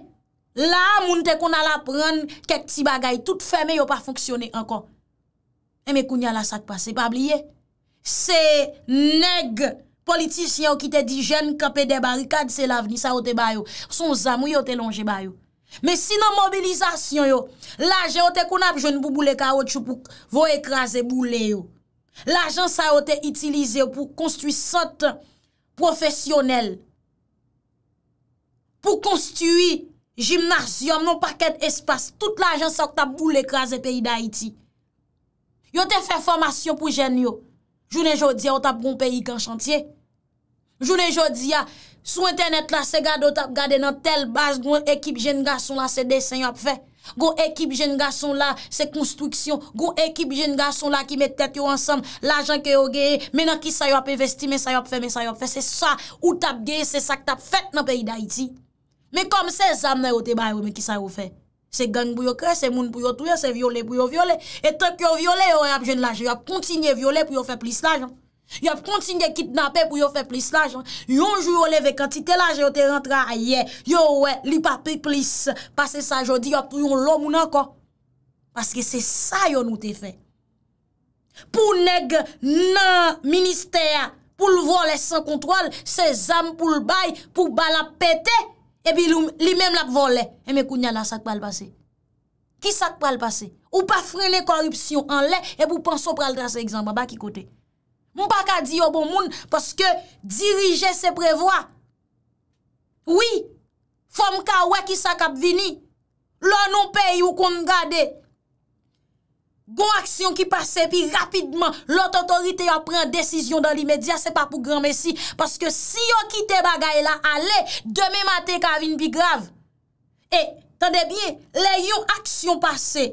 Speaker 1: La moun te kon ala pren Kek ti bagay Toute feme yo pa fonksyone ankon E eh, me koun ya la sakpa Se pa bliye Se neg politisyen yo ki te di Jen kapede barikad se la vni Sa o te bayo Son zamou yo te longe bayo Me si nan mobilizasyon yo La jen yo te kon ap jen bouboule karotchou Pou vo ekraze boule yo La jen sa yo te itilize yo Pou konstu sot Profesyonel Pou konstu yi jimnars, yom, non parket, espas, tout la jen sa ou tap boul ekraze peyi da iti. Yo te fe formasyon pou jen yo. Jounen jodi ya ou tap goun peyi kan chantye. Jounen jodi ya, sou internet la se gade ou tap gade nan tel bas goun ekip jen ga son la se desen yop fe. Goun ekip jen ga son la se konstriksyon. Goun ekip jen ga son la ki met tete yo ansam, la jen ke yo geye, menan ki sa yop investi, men sa yop fe, men sa yop fe. Se sa ou tap geye, se sa k tap fet nan peyi da iti. Me kom se zam nan yo te bay ou men ki sa yo fe. Se gang pou yo kre, se moun pou yo touye, se viole pou yo viole. E tep yo viole yo ap jen laje, yo ap kontinye viole pou yo fe plis laje. Yo ap kontinye kitnape pou yo fe plis laje. Yo jou yo leve kantite laje yo te rentra a ye. Yo we li pa pi plis. Pase sa jodi yo pou yon lom ou nan kon. Paske se sa yo nou te fe. Pou neg nan minister, pou lvole san kontrol, se zam pou lbay, pou bala pete. epi li menm lak vo le, eme kou nyala sak pal pase. Ki sak pal pase? Ou pa frene korupsyon an le, epi ou panso pral drase egzamba baki kote. Mou pa ka di yo bon moun, paske dirije se prevoa. Oui, fom ka wak ki sak ap vini, lor nou peyi ou kon gade. Gon aksyon ki pase, pi rapidman, lot otorite yo pren desisyon dan li medya, se pa pou gran mesi. Paske si yo kite bagay la, ale, deme mate kavin pi grav. E, tande bie, le yo aksyon pase,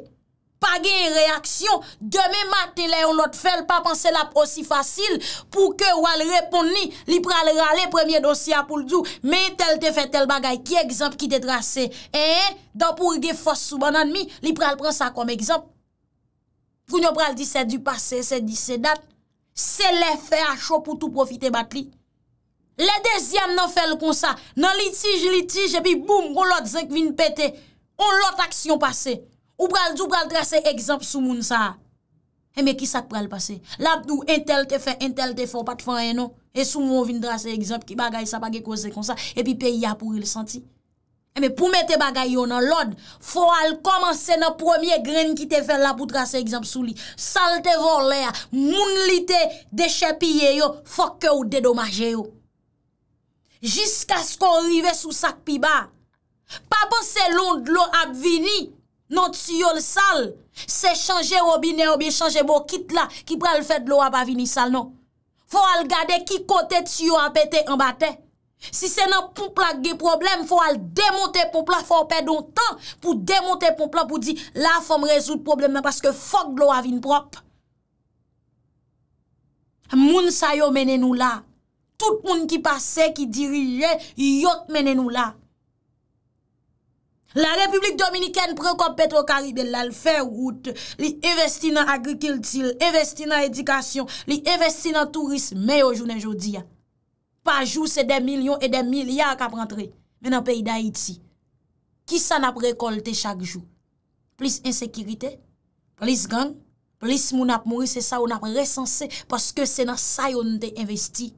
Speaker 1: pa gen reaksyon, deme mate le yo not fel, pa panse la posi fasil, pou ke wal repon ni, li pral rale premier dosi apoul djou, me tel te fe tel bagay, ki ekzamp ki te trase. E, dan pou ge fos sou banan mi, li pral pren sa kom ekzamp, Foun yo pral di se du pase, se di se dat, se le fe a chou pou tou profite bat li. Le dezyan nan fel kon sa, nan litij, litij, epi boum, kon lot zek vin pete, kon lot aksyon pase. Ou pral di, ou pral drase ekzamp sou moun sa. E me ki sa pral pase? Labdou entel te fe, entel te fe, pat fwen eh, non? eno, e sou moun vin drase ekzamp ki bagay sa bagay kose kon sa, epi pe ya pou il santi. Eme pou mè te bagay yo nan lod, fò al komanse nan premier gren ki te fè la pou trase egzamsou li. Sal te vor le a, moun li te deche piye yo, fò ke non, ou dedomaje yo. Jiska skon rive sou sak pi ba, pa pan se lond lo ap vini nan tsyol sal, se chanje obi ne obi chanje bo kit la ki pral fèt lo ap avini sal nan. Fò al gade ki kote tsyo ap ete ambatey. Si se nan pouplak ge problem, fò al demonte pouplak, fò apè don tan pou demonte pouplak pou di la fòm rezout problem men paske fòk blò avin prop. Moun sa yo menen nou la. Tout moun ki pase, ki dirije, yot menen nou la. La Republik Dominikèn prekop Petro Kariben lal fè route. Li investi nan agrikiltil, investi nan edikasyon, li investi nan turisme yo jounen jodi ya. Pa jou se de milyon e de milyar kap rentre. Men an pey da iti. Ki sa nap rekolte chak jou? Plis insekirite? Plis gang? Plis moun ap mou? Se sa ou nap resanse? Paske se nan sa yon te investi.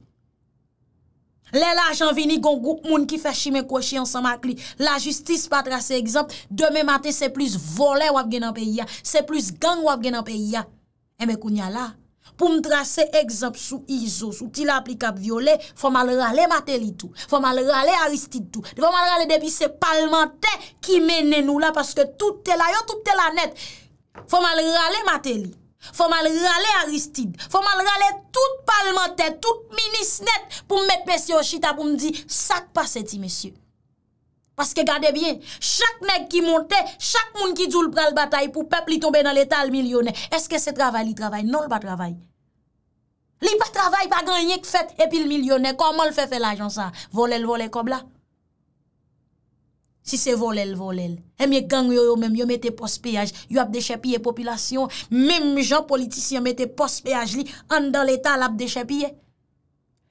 Speaker 1: Le la jan vini gongou moun ki fè shime kweche ansan mak li. La justis patra se egzamp. Deme mate se plis vole wap gen an pey ya. Se plis gang wap gen an pey ya. E eh me koun ya la. pou m drase egzop sou ISO, sou tila aplikab viole, fò m al rale mate li tou, fò m al rale Aristide tou, fò m al rale debi se palmante ki mene nou la, paske tout te la yo, tout te la net, fò m al rale mate li, fò m al rale Aristide, fò m al rale tout palmante, tout minis net pou m met P.O. Chita pou m di sak pase ti mesye. Paske gade bien, chak neg ki monte, chak moun ki djoul pral batay pou pepli tombe nan letal milyonè. Eske se travay li travay? Non l pa travay. Li pa travay pa ganyek fèt epi l milyonè. Koman l fè fè l ajan sa? Volel volek ob la? Si se volel volel, emye gang yo yo menm yo mette pospeyaj. Yo ap dechepye populasyon, menm jan politisyon mette pospeyaj li an dan letal ap dechepye.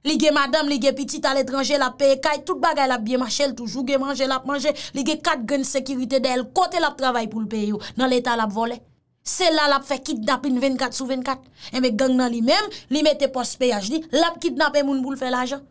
Speaker 1: Li ge madame, li ge pitit al etranje, la peye kay, tout bagay la biye machel toujou, ge manje, la pmanje, li ge kat gen sekirite de el, kote la ptravay pou l peye yo, nan leta la pvole. Se la la pfe kidnap in 24 sou 24, eme gang nan li mem, li mette pos peye ajdi, la p kidnap e moun bou l fe la ajan.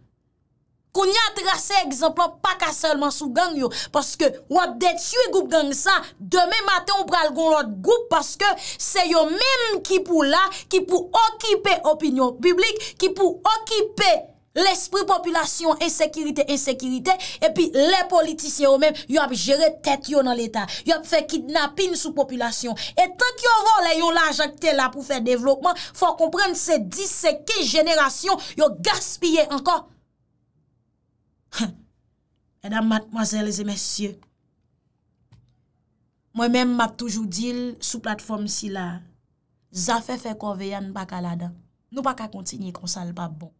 Speaker 1: Koun ya trase egzemplon pa ka selman sou gang yo. Paske wap det yu goup gang sa, demen maten ou pral goun lot goup paske se yo men kipou la, kipou okipe opinyon publik, kipou okipe l'esprit populasyon, esekirite, esekirite, epi le politisyen yo men, yo ap jere tet yo nan l'Etat. Yo ap fe kidnapin sou populasyon. Etan ki yo vo le yo la jakte la pou fe devlopman, fwa komprenne se disekil jenerasyon, yo gaspye anka. Edam matmazèl zè mèsyè. Mwen mèm map toujou dil sou platfòm si la. Zafè fè kovè yan baka la dan. Nou baka kontinye konsal pa bon.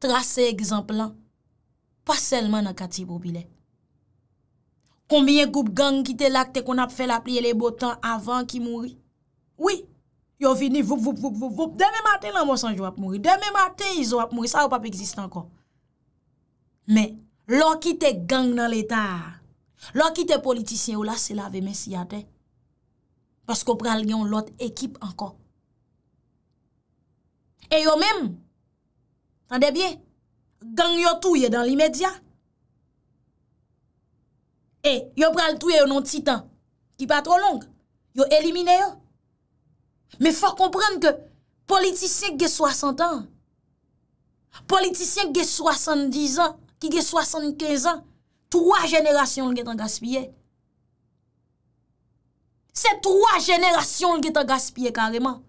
Speaker 1: Trase ekzemplan. Pas selman nan kati bo bile. Konbyen goup gang ki te lakte kon ap fè la plie le botan avan ki mouri. Oui, yo vini voup voup voup voup voup. Deme matè nan monsan jou ap mouri. Deme matè yi zou ap mouri. Sa ou pap exist ankon. Mè, lò ki te gang nan l'Etat, lò ki te politisyen ou la se lave men si ate, paskou pral yon lot ekip anko. E yo mèm, tan de bie, gang yon touye dan l'imèdia. E, yo pral touye yon non titan, ki pa tro long, yo elimine yo. Mè fò kompran ke politisyen ge soasantan, politisyen ge soasantan, ki ge 75 an, 3 jenerasyon l ge tan gaspye. Se 3 jenerasyon l ge tan gaspye kareman.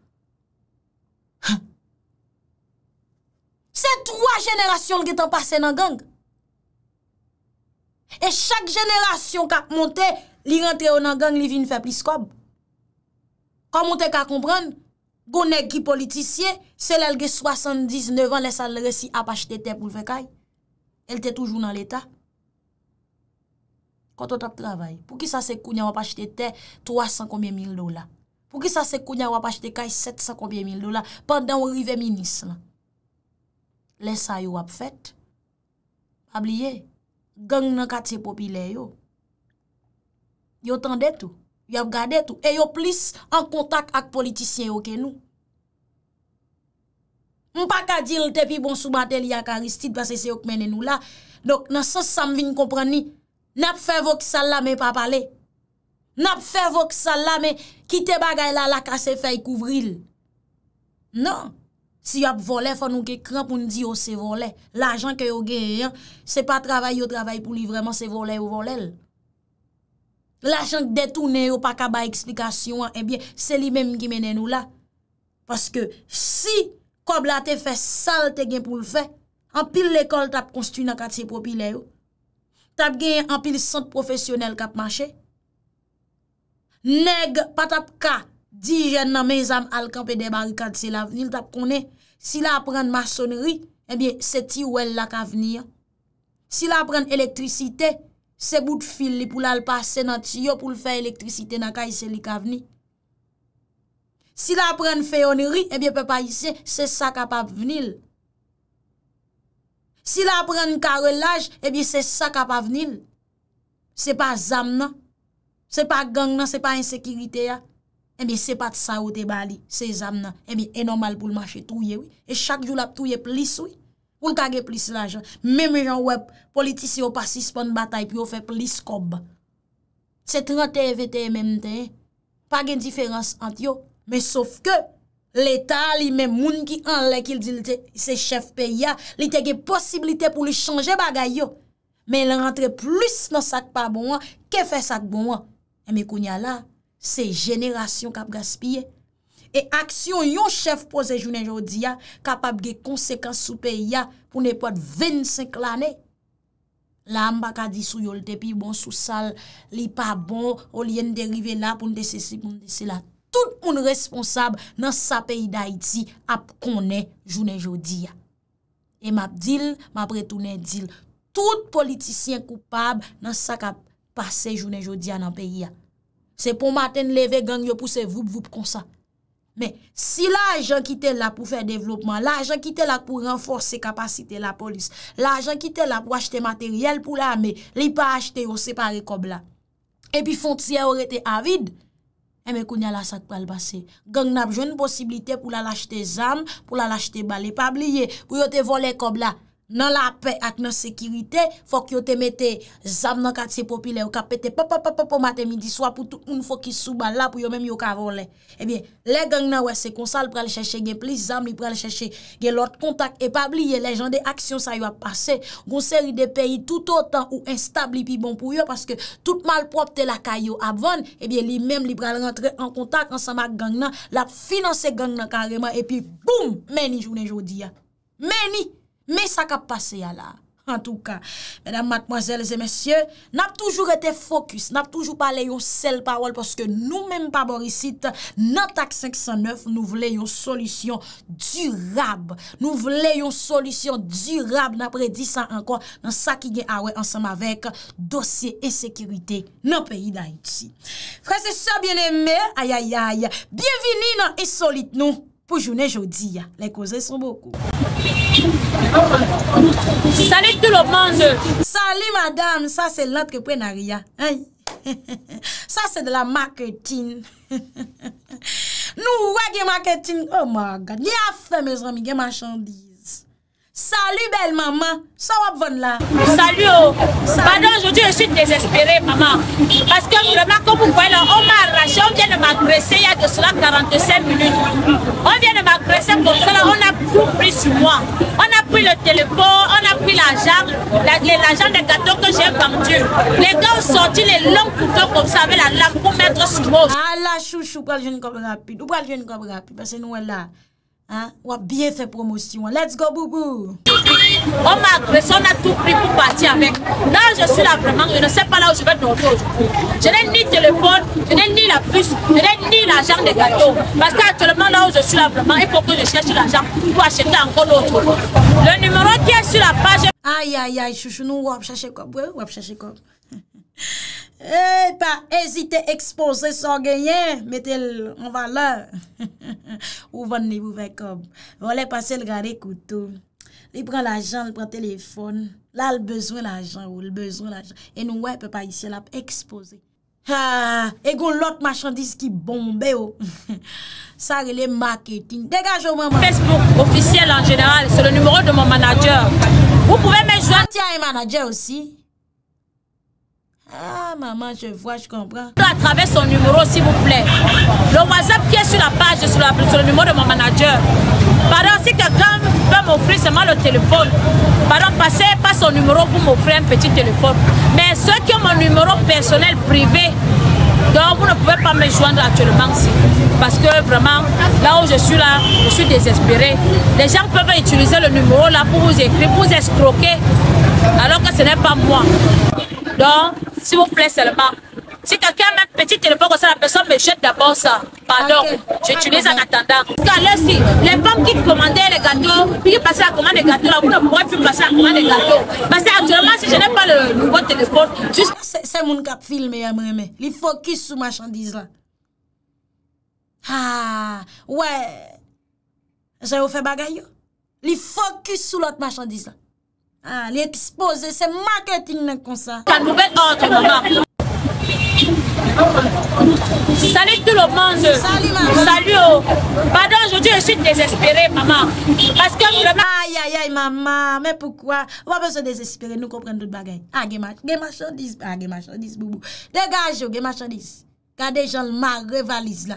Speaker 1: Se 3 jenerasyon l ge tan pase nan gang. E chak jenerasyon ka monte, li rentre ou nan gang, li vin fe pli skob. Kwa monte ka kompran, gounen ki politisye, selal ge 79 an, lesan l resi apache te te pou l fekaye. El te toujou nan l'Etat. Kontotak travay. Pou ki sa se kounya wap achete te, 300 komye mil dola. Pou ki sa se kounya wap achete kay, 700 komye mil dola. Pendan wou rive minis la. Lensa yo wap fet. Abliye. Gang nan kate popile yo. Yo tende tou. Yo ap gade tou. E yo plis an kontak ak politisyen yo ke nou. Mpa ka di l tepi bon soubate li akaristit, basi se yo k menenou la. Dok nan sos sam vin kompren ni, nap fe vok sal la men pap ale. Nap fe vok sal la men, kite bagay la la kase fe kouvril. Nan, si yo ap vole, fwa nou ke kran pou nou di yo se vole. L'ajan ke yo genyen, se pa travay yo travay pou li vreman se vole ou volel. L'ajan ke detounen yo, paka ba eksplikasyon, ebyen, eh se li menenou la. Paske si yo, Kob la te fè sal te gen pou l fè, anpil l ekol tap konsti nan kat se propi le yo, tap gen anpil sant profesyonel kap manche. Neg patap ka dijen nan mezam al kamp e demari kat se la veni, tap konen si la apren masonri, se ti ou el la ka veni. Si la apren elektrisite, se bout fil li pou l alpase nan ti yo pou l fè elektrisite nan kay se li ka veni. Si la pren fè yon ri, ebyè pè pa yise, se sa ka pa venil. Si la pren kare laj, ebyè se sa ka pa venil. Se pa zam nan, se pa gang nan, se pa insekiritè ya, ebyè eh se pa tsa ou te bali, se zam nan, ebyè eh enomal pou l'mache touye wè. E chak jou la pou touye plis wè, pou l'kage plis lajan. Mèmè jan wè, politisi yo pasis pon batay, pi yo fè plis kob. Se trote evete mèmte, pa gen diferans antyo, Men sof ke, l'Etat li men moun ki anle ki il di li te se chef pe ya, ah, li te ge posibilite pou li chanje bagay yo. Men il rentre plus nan sak pa bon an, ah, ke fe sak bon an. Ah. E me kounya la, se jeneration kap gaspye. E aksyon yon chef pose jounen jodi ya, kapap ge konsekans sou pe ya pou ne poat 25 lane. La mba ka di sou yol te pi bon sou sal, li pa bon, ou li yon derive la pou n de se si pou n de se la. tout moun responsab nan sa peyi d'Haiti ap konen jounen jodi ya. E map dil, map retounen dil, tout politisyen koupab nan sa ka pase jounen jodi ya nan peyi ya. Se pou maten leve gang yo puse vup vup konsa. Men, si la ajan ki tel la pou fèr devlopman, la ajan ki tel la pou renforse kapasite la polis, la ajan ki tel la pou achte materyel pou la, men, li pa achte yo separe kob la. E pi fontia ou rete avid, Eme eh kou nya la sak pa albase. Gang nan joun posibilite pou la lache te zam, pou la lache te bale, pa bliye pou yo te vole kob la. Nan la pe ak nan sekirite, fok yo te mete zam nan kat se popi le ou kapete popopopo maten midi swa pou tout un fok ki souba la pou yo menm yo kavon le. Ebyen, le gang nan wese konsal pral cheshe gen plis, zam li pral cheshe gen lot kontak epabliye, le jan de aksyon sa yo ap pase. Gon seri de peyi tout otan ou instabli pi bon pou yo, paske tout malprop te la kayo apvan, ebyen li menm li pral rentre an kontak ansama gang nan, la finanse gang nan kareman, epi boom, meni jounen jodi ya. Meni! Me sa ka pase ya la. En tou ka, mèdam matmoazèl zè mèsyè, nap toujou rete fokus, nap toujou pale yo sel pawol poske nou mèm pa borisit, nan tak 509 nou vle yo solisyon durab. Nou vle yo solisyon durab napre 10 an anko nan sa ki gen awe ansam avek dosye e sekirite nan peyi danyt si. Fransè sa bienemè, aya ya ya ya, bienvini nan esolit nou. pou jounen joudiya. Lè kozè son boku. Salè tout lòp manjè. Salè madame, sa sè l'entrepreneuriat. Sa sè de la marketin. Nou wage marketin, oh ma gade, li a fèmè zonmi gen machandi. Salut belle maman, ça va bon là.
Speaker 3: Salut oh. Pardon, aujourd'hui je suis désespérée maman. Parce que vraiment comme vous voyez là, on m'a arraché, on vient de m'agresser il y a de cela 45 minutes. On vient de m'agresser comme ça on a tout pris sur moi. On a pris le téléphone, on a pris la l'argent, l'argent des gâteaux que j'ai vendu. Les gars ont sorti les longs couteaux comme ça avec la lame pour mettre sur moi.
Speaker 1: Ah la chouchou, pour le jeune comme rapide, pour le jeune comme rapide, parce que nous là. Hein? On a bien fait promotion. Let's go, boubou! On m'a agressé, on a tout pris pour partir avec. Là, je suis là vraiment, je ne sais
Speaker 3: pas là où je vais dormir aujourd'hui. Je n'ai ni téléphone, je n'ai ni la puce, je n'ai ni l'argent des gâteaux. Parce qu'actuellement, là où je suis là vraiment, il faut que je cherche l'argent pour acheter encore d'autres. Le numéro qui est sur la page.
Speaker 1: Aïe, aïe, aïe, chouchou, nous, on va chercher quoi? Oui, on va chercher quoi? Epa, eh, ezite ekspose son genyen, metel an valer. Ou van nevou vekob, vo le pase l gare koutou. Li pran l ajan, li pran telefon, la l bezwen l ajan ou l bezwen l ajan. E nou wè pe pa isye la ekspose. Ha, e goun lot machandise ki bombe yo. Sa re le marketing. Degaj
Speaker 3: ou man man. Facebook ofisyele an genyal, se le numere de mon manager. Ou pouve menjouan. Ti a yon manager osi.
Speaker 1: Ah, maman, je vois, je comprends.
Speaker 3: À travers son numéro, s'il vous plaît. Le WhatsApp qui est sur la page, sur, le numéro de mon manager. Pardon, si quelqu'un peut m'offrir seulement le téléphone, pardon, passez pas son numéro pour m'offrir un petit téléphone. Mais ceux qui ont mon numéro personnel privé, donc vous ne pouvez pas me joindre actuellement ici. Parce que vraiment, là où je suis là, je suis désespéré Les gens peuvent utiliser le numéro là pour vous écrire, pour vous escroquer, alors que ce n'est pas moi. Donc, s'il vous plaît seulement. Si quelqu'un met un petit téléphone comme ça, la personne me jette d'abord ça. Pardon, j'utilise en attendant. Parce là, si les femmes qui commandaient les gâteaux, puis qui passaient à commander les gâteaux, là, vous ne pourrez plus passer à commander les gâteaux. Parce qu'actuellement, si je n'ai pas le nouveau téléphone, juste.
Speaker 1: C'est mon cap filmé, hein, Amrémé. Il focus sur sous marchandise là. Ah, ouais. J'ai offert bagaille. Il focus sur l'autre marchandise là. Ah, l'exposé, c'est marketing comme ça. nouvelle maman.
Speaker 3: Salut tout le monde. Salut, maman. Salut. Oh. Pardon, aujourd'hui, je suis désespérée, maman. Parce que vraiment... Aïe, aïe,
Speaker 1: aïe, maman.
Speaker 3: Mais pourquoi? On va pas se désespérer,
Speaker 1: nous comprenons tout le bagaille. Ah, gen marchandise. Ah, gen marchandise, boubou. Dégage, oh, des marchandise. Gardez jean ma revalise là.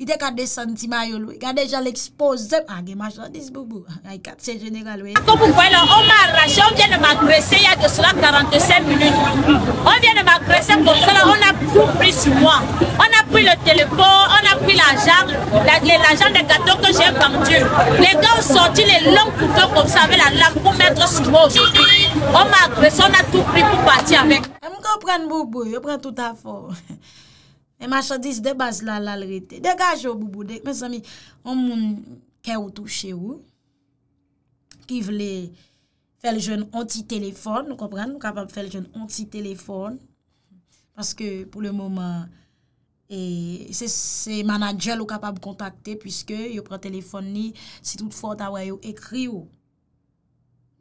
Speaker 1: I te kade sentima yo lou, i kade jan l'exposèp. Ah, a gen ma chan dis boubou, a y kat se jenè galou. Kou pou fwè lò, on m'a rachè, on vyen de m'agresè,
Speaker 3: y a de sò la 45 min. On vyen de m'agresè pou sò la, on a pou pri si mwa. On a pri le telefon, on a pri l'ajan, l'ajan de gato kè jè kandjè. Lè gè ou sò ti lè lèm kouton pou sò la, pou mètre si mwa. On m'agresè, on a pou pri pou pati avèk.
Speaker 1: Mwen kou pran boubou, yo pran tout a fòl. E machadis de baz la lal rete. Degaje ou boubou dek. Men sami, ou moun kè ou tou che ou, ki vle fèl joun anti-telefon, nou kompran, nou kapab fèl joun anti-telefon. Paske pou le mouman, se manajel ou kapab kontakte, pwiske yo pre telefon ni, si tout fote avay yo ekri ou.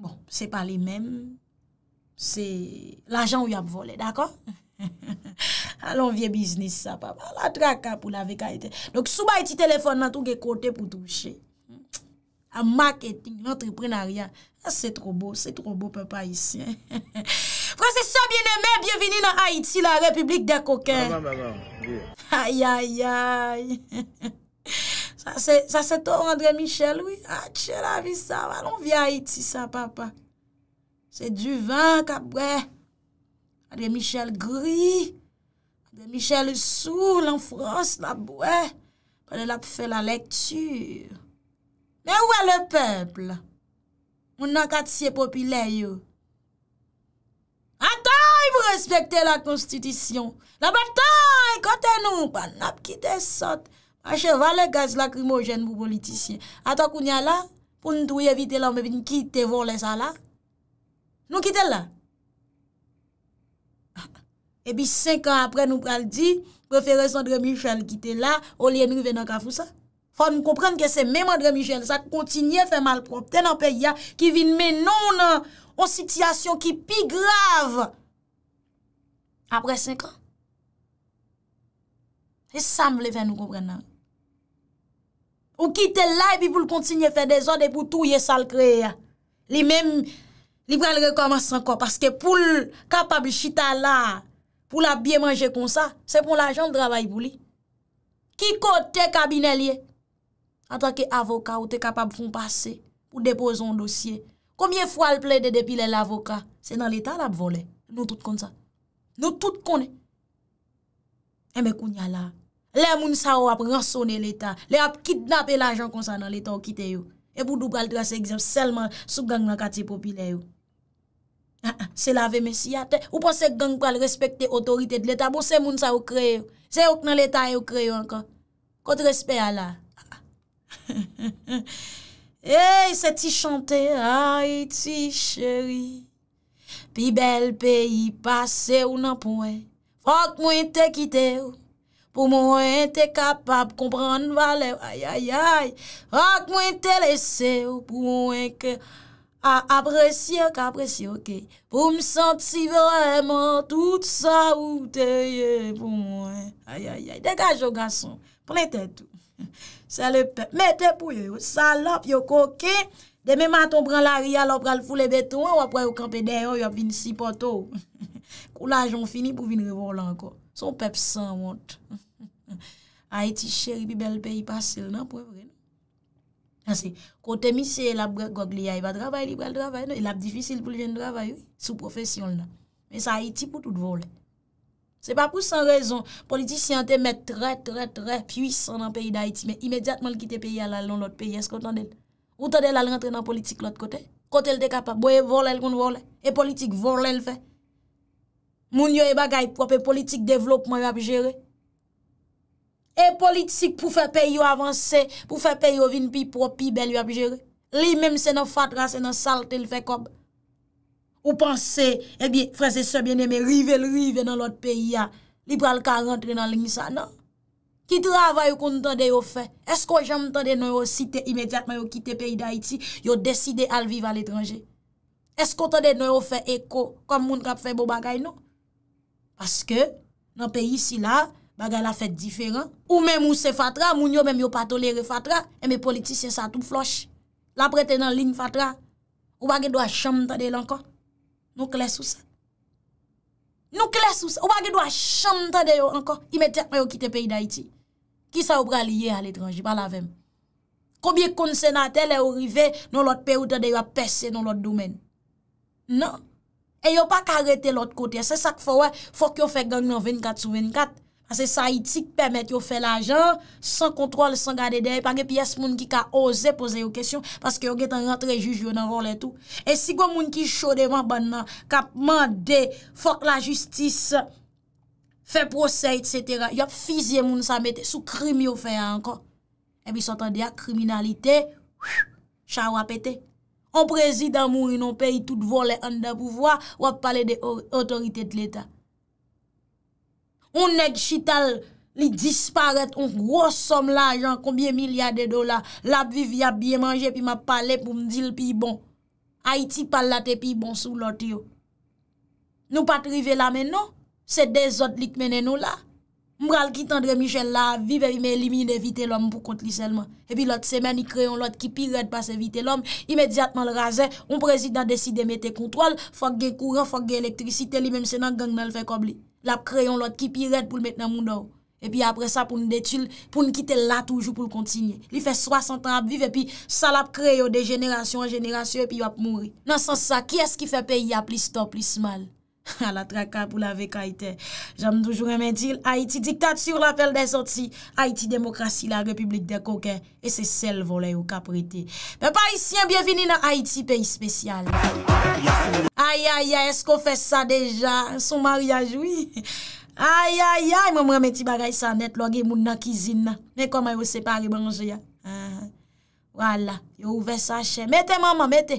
Speaker 1: Bon, se pa li men, se l'ajan ou y ap vole, d'akon? Alon vie biznis sa papa, la traka pou la vekaiten. Donk souba iti telefon nan touge kote pou touche. A hmm? marketing, l'entreprene ariyan, ah, se trobo, se trobo papa isi. Franses sa bieneme, bienveni nan Haiti, la republik de koken. Aya ya ya, sa se to andre michel ouy, atche ah, la vi sa, alon vie Haiti sa papa. Se du vank apwey. A de Michel Gris, a de Michel Soule en France, la bouè, pa de la pou fè la lèktur. Mè ouè le pèble? Moun nan kat siè popile yo. Atay pou respektè la konstitisyon. La batay, kote nou, pa nap ki te sot. A chevalè gaz lakrimo jèn pou politisyen. Atakoun ya la, pou nou dwi evite la, mè bin ki te volè sa la. Nou ki te la, Epi 5 an apre nou pral di, prefere son André Michel gite non, non, la, ou liye nou ven an kafou sa. Fwa nou komprende ke se menman André Michel sa, kontinye fe malprop, ten an pe ya, ki vin mennon an, an sityasyon ki pi grav. Apre 5 an, e samble ven nou komprende nan. Ou kite la, epi pou l kontinye fe de zon, epi pou tou ye sal kre ya. Li men, li pral rekomans an ko, paske pou l kapabli chita la, pou la biye manje kon sa, se pou l'ajan drabay pou li. Ki kote kabinelye, atake avoka ou te kapab foun pase, pou depozon dosye. Komye fwa l'ple de depile l'avoka, se nan l'Etat l'ap vole. Nou tout kon sa. Nou tout kon e. E me koun ya la, eh, le moun sa ou ap ransone l'Etat, le ap kidnap l'ajan kon sa nan l'Etat ou kite yo. E pou double drase egzem, selman sou gangman kati popile yo. Ah, ah, se lave mesi ate, ou pa se genk wale respekte otorite de leta, bo se moun sa ou kreyo, se ouk nan leta e ou kreyo anka. Kote respe ala. E se ti chante, ay ti cheri, pi bel peyi pase ou nan pouen, ak mwen te kite ou, pou mwen te kapap kompran valen, ay ay ay, ak mwen te lese ou pou mwen kre, A apresye, ka apresye, ok. Pou msansi vreman, tout sa ou teye pou mwen. Ayayay, degaj yo gason, plente tou. Se le pep, mette pou yo, salop yo koke, deme maton pran l'aryal, alop pral foule beton, wapre yo kampe deryon, yo vin si pato. Kou lajon fini pou vin revola anko. Son pep san wot. A iti shere bi bel peyi pasil, nan pou evren. Kote misye el ap grek gok liya, el va dravay librel dravay nou, el ap difisil pou li jen dravay sou profesyon nou. Men sa Haiti pou tout vore. Se pa pou san rezon, politisyante men tre tre tre pwis an an peyi da Haiti, men imediatman l kite peyi al alon l ot peyi eskot an den. Ota den al rentre nan politik l ot kote, kote el dekapa, boye vore el koun vore, e politik vore el fe. Moun yo e bagay propi politik devlopman ap jere. e politik pou fe peyi yo avanse, pou fe peyi yo vin pi pro, pi bel yo ap jere. Li menm se nan fatra, se nan salte, li fe kob. Ou panse, ebi, freze se bieneme, rive l rive nan lot peyi ya, li pral ka rentre nan ling sa nan. Kit rava yo koun tande yo fe, esko jam tande nou yo site imediatman yo kite peyi da iti, yo deside al vive al etranje. Esko tande nou yo fe eko, kom moun kap fe bo bagay nou. Paske, nan peyi si la, Bagay la fèt diferent. Ou mè mousse fatra, moun yo mèm yo patolere fatra, e mè politisye sa tout floch. La pretenant lign fatra, ou bagay do a chanm ta deyo ankon, nou kles ou se. Nou kles ou se, ou bagay do a chanm ta deyo ankon, ime tèk mè yo kite peyi da iti. Ki sa ou pralye al etranji, balavem. Kobye konsenate le ou rive, nou lot peyo ta deyo a pesse nou lot domen. Non. E yo pa karete lot kote, se sak fò wè, fò ki yo fè gang nou ven kat sou ven kat, Ase sa itik pemet yo fe la jan, san kontrol, san gade den, pange pi es moun ki ka oze pose yo kesyon, paske yo getan rentre juj yo nan rol etou. E si gwa moun ki chode man ban nan, kapman de, fok la justis, fe prosey, et cetera, yo fizye moun sa mette, sou krim yo fe anko. E mi sotan de ya kriminalite, chan wapete. On prezid an moun, yon peyi tout volen an da pouvoi, wap pale de otorite de letan. Un neg chital li disparet, un gros som la ajan, kombye milyade do la. La bi vi ap biye manje, pi ma pale pou mdil pi bon. Haiti pale late pi bon sou lot yo. Nou patrive la men nou, se dezot lik menen nou la. Mbral ki tendre Michel la, vive bi me elimine vite l'om pou kontli selman. E pi lot semeni kreyon lot ki pi red pase vite l'om, imediatman l raze. Un prezident deside mette kontrol, fok gen kouren, fok gen elektrisite, li menm senan gangmel fe kobli. La ap kreyon lot ki pi red pou l met nan moun do. E pi apre sa pou n de tchil, pou n kite la toujou pou l kontinye. Li fe 60 an ap vive, e pi sa la ap kreyon de jenerasyon an jenerasyon, e pi yo ap mouri. Nan sans sa, ki es ki fe peyi a plis top, plis mal? A la traka pou la vekaitè. J'am doujou remè di l'Haiti diktat sur l'apel desot si. Haiti demokrasi la republik de kokè. E se sel volè yo kapritè. Mè pa isi yon biyevini nan Haiti peyi spesyal. Ay ay ay, esko fè sa deja? Son maryaj wè? Ay ay ay, mè mè mè ti bagay sanet lo a gen moun nan kizin nan. Mè komè yo separe banjè ya? Wala, yo ouve sa chè. Mè te maman, mè te.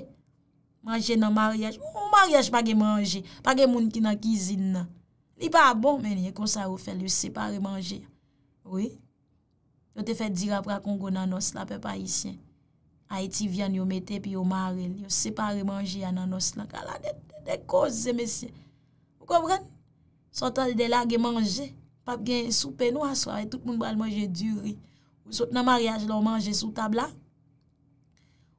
Speaker 1: Mange nan maryaj, ou maryaj pa gen manje, pa gen moun ki nan kizil nan. Li pa bon meni, e konsa ou fel, yo sepa remanje. Oui, yo te fè dir apra kongo nan os la pe pa isyen. A iti vyan yo metè pi yo mare, yo sepa remanje an nan os la. Kalade, dekose mesyen. Ou kobren? Sot al de la gen manje, pap gen soupe nou aswa, tout moun bal manje duri. Ou sot nan maryaj la manje sou tabla,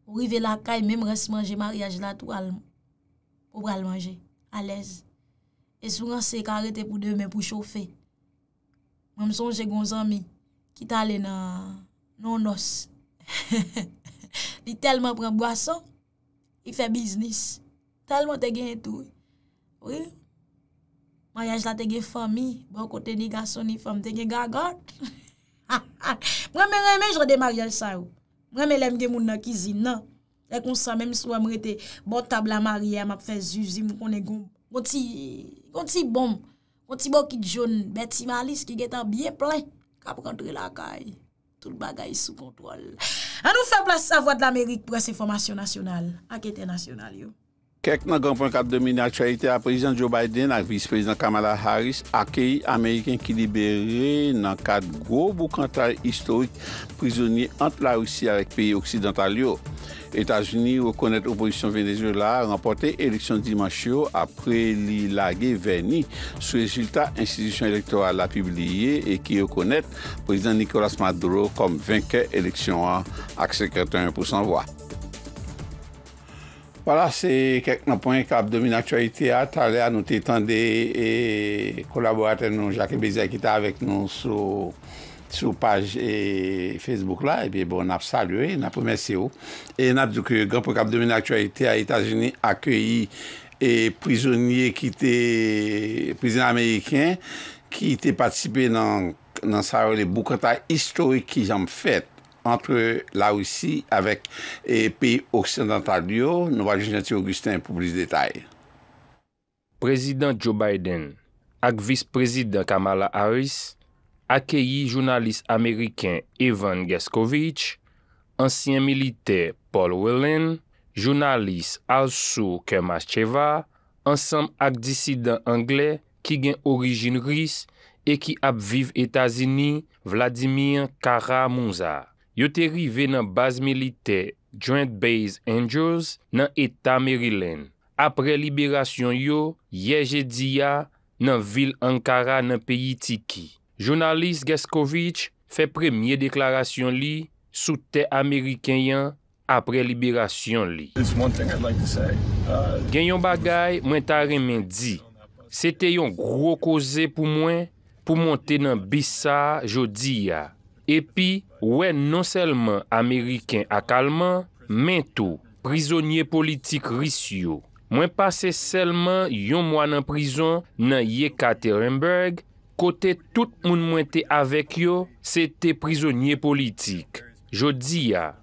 Speaker 1: Ou rive la kay, mèm rase manje maryaj la tou al moun. Ou pral manje, alèz. E sou ran se karete pou dèmèm pou choufe. Mèm son jè gonzami, ki talè nan nonos. Di telman pran boasò, i fè biznis. Telman te gen tou. Maryaj la te gen fami, bon kote ni gason ni fami te gen gagot. Mèm mèm mèj rade maryaj sa ou. Wè mè lèm gè moun nan kizi nan. Lè e kon sa mèm sou amre te bò tabla maria, mè ap fè zuzi moun konè gòm. Kon ti bom, kon ti bò kit joun, bè ti malis ki get an biye plè, kap rentre lakay, tout bagay sou kontrol. An nou fè plas sa vòt l'Amerik prè se formasyon nasyonal, ak etè nasyonal yo.
Speaker 4: Kèk nan grand point kat domine aktualite a prezident Joe Biden ak vice-prezident Kamala Harris a kèy Ameriken ki libere nan kat grobou kantar historik prizounye ant la Roussi alek peyi oksidental yo. Etas Unie ou konet oposisyon Venezola remporte eleksyon Dimanchio apre li lage Veni sou rezultat institisyon elektoral la pibliye e ki ou konet prezident Nicolas Maduro kom venke eleksyon an ak sekretaryen pou s'envoi. Wala, se kek nan poen kap domine aktualite a, talè a nou te tande e kolaborate nou Jacques Béziè ki ta avek nou sou page e Facebook la. E pi bon, nap salue, nap pwemese ou. E nan pou kap domine aktualite a, Itajenè akyeyi prizonye ki te, prizonye Amerikèn ki te patisipe nan sa ou le boukata istorik ki janm fèt. entre la ou si, avek peyi oksyendantaryo, nou waj geneti Augustin pou blis detay.
Speaker 5: Prezident Joe Biden ak vis prezident Kamala Harris akeyi jounalist Ameriken Evan Gaskovich, ansyen milite Paul Whelan, jounalist Al-Sou Kermas Cheva, ansenm ak disiden Angle ki gen orijin Riz, e ki ap viv Etazini Vladimir Karamunza. yo te rive nan baz milite Joint Base Angels nan Eta Maryland. Apre liberasyon yo, ye je diya nan vil Ankara nan peyi tiki. Jounalist Gaskovich fe premye deklarasyon li, sou te Ameriken yan apre liberasyon li.
Speaker 6: Uh,
Speaker 5: Gen yon bagay, mwen ta remen di. Se te yon gro koze pou mwen pou monte nan Bisa jo diya. Epi, Wè nan selman Ameriken ak Alman, men tou, prizonye politik ris yo. Mwen pase selman yon mwan nan prizon nan Yekaterinburg, kote tout moun mwen te avek yo, se te prizonye politik. Je di ya,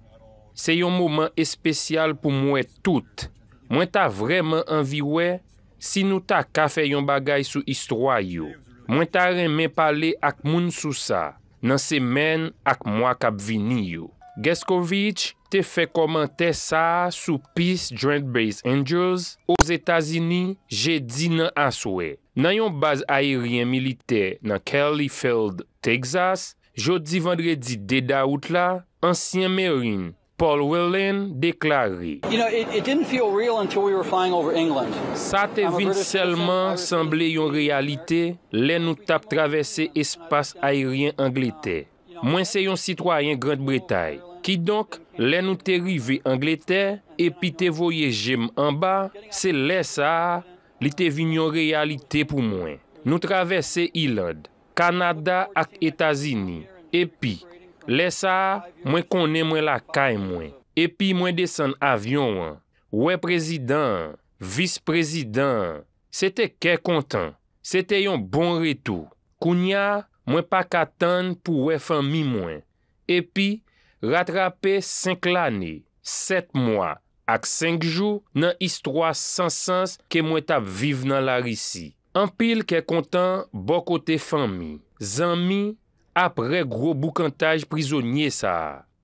Speaker 5: se yon moun man espesyal pou mwen tout, mwen ta vreman anvi wè, si nou ta kafe yon bagay sou istroy yo. Mwen ta ren men pale ak moun sou sa. nan semen ak mwa kap vini yo. Gaskovich te fe komante sa sou Pis Joint Base Angels ou Zetasini, je di nan aswe. Nan yon baz aeryen milite nan Kelly Field, Texas, jodi vendredi deda out la, ansyen merin, Paul Whelan deklari...
Speaker 7: Sa te vin
Speaker 5: selman sanble yon realite le nou tap travesse espase ayerien Angleterre. Mwen se yon sitwayen Grand Bretagne. Ki donk le nou te rive Angleterre epi te voyegem anba se le sa li te vin yon realite pou mwen. Nou travesse Eland, Kanada ak Etasini epi. Lesa, mwen konen mwen la kay mwen. Epi mwen desen avyon mwen. We prezident, vis prezident. Sete ke kontan. Sete yon bon retou. Kounya, mwen pa katan pou we fany mwen. Epi, ratrape 5 lani, 7 mwa, ak 5 jou nan istroa sansans ke mwen tap vive nan la risi. Anpil ke kontan, bokote fany. Zanmi, zanmi. apre gro boukantaj prizonye sa.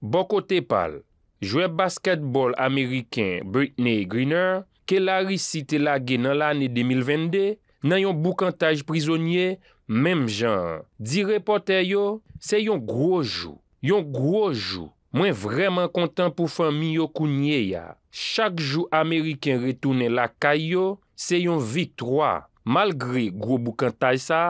Speaker 5: Boko te pal, jwe basketbol Ameriken Brittany Greener, ke la risite la gen nan l'ane 2022, nan yon boukantaj prizonye, mem jan, di repote yo, se yon grojou, yon grojou. Mwen vreman kontan pou fanmi yo kounye ya. Chak jou Ameriken retounen la kay yo, se yon vitroa. Malgre gro boukantaj sa,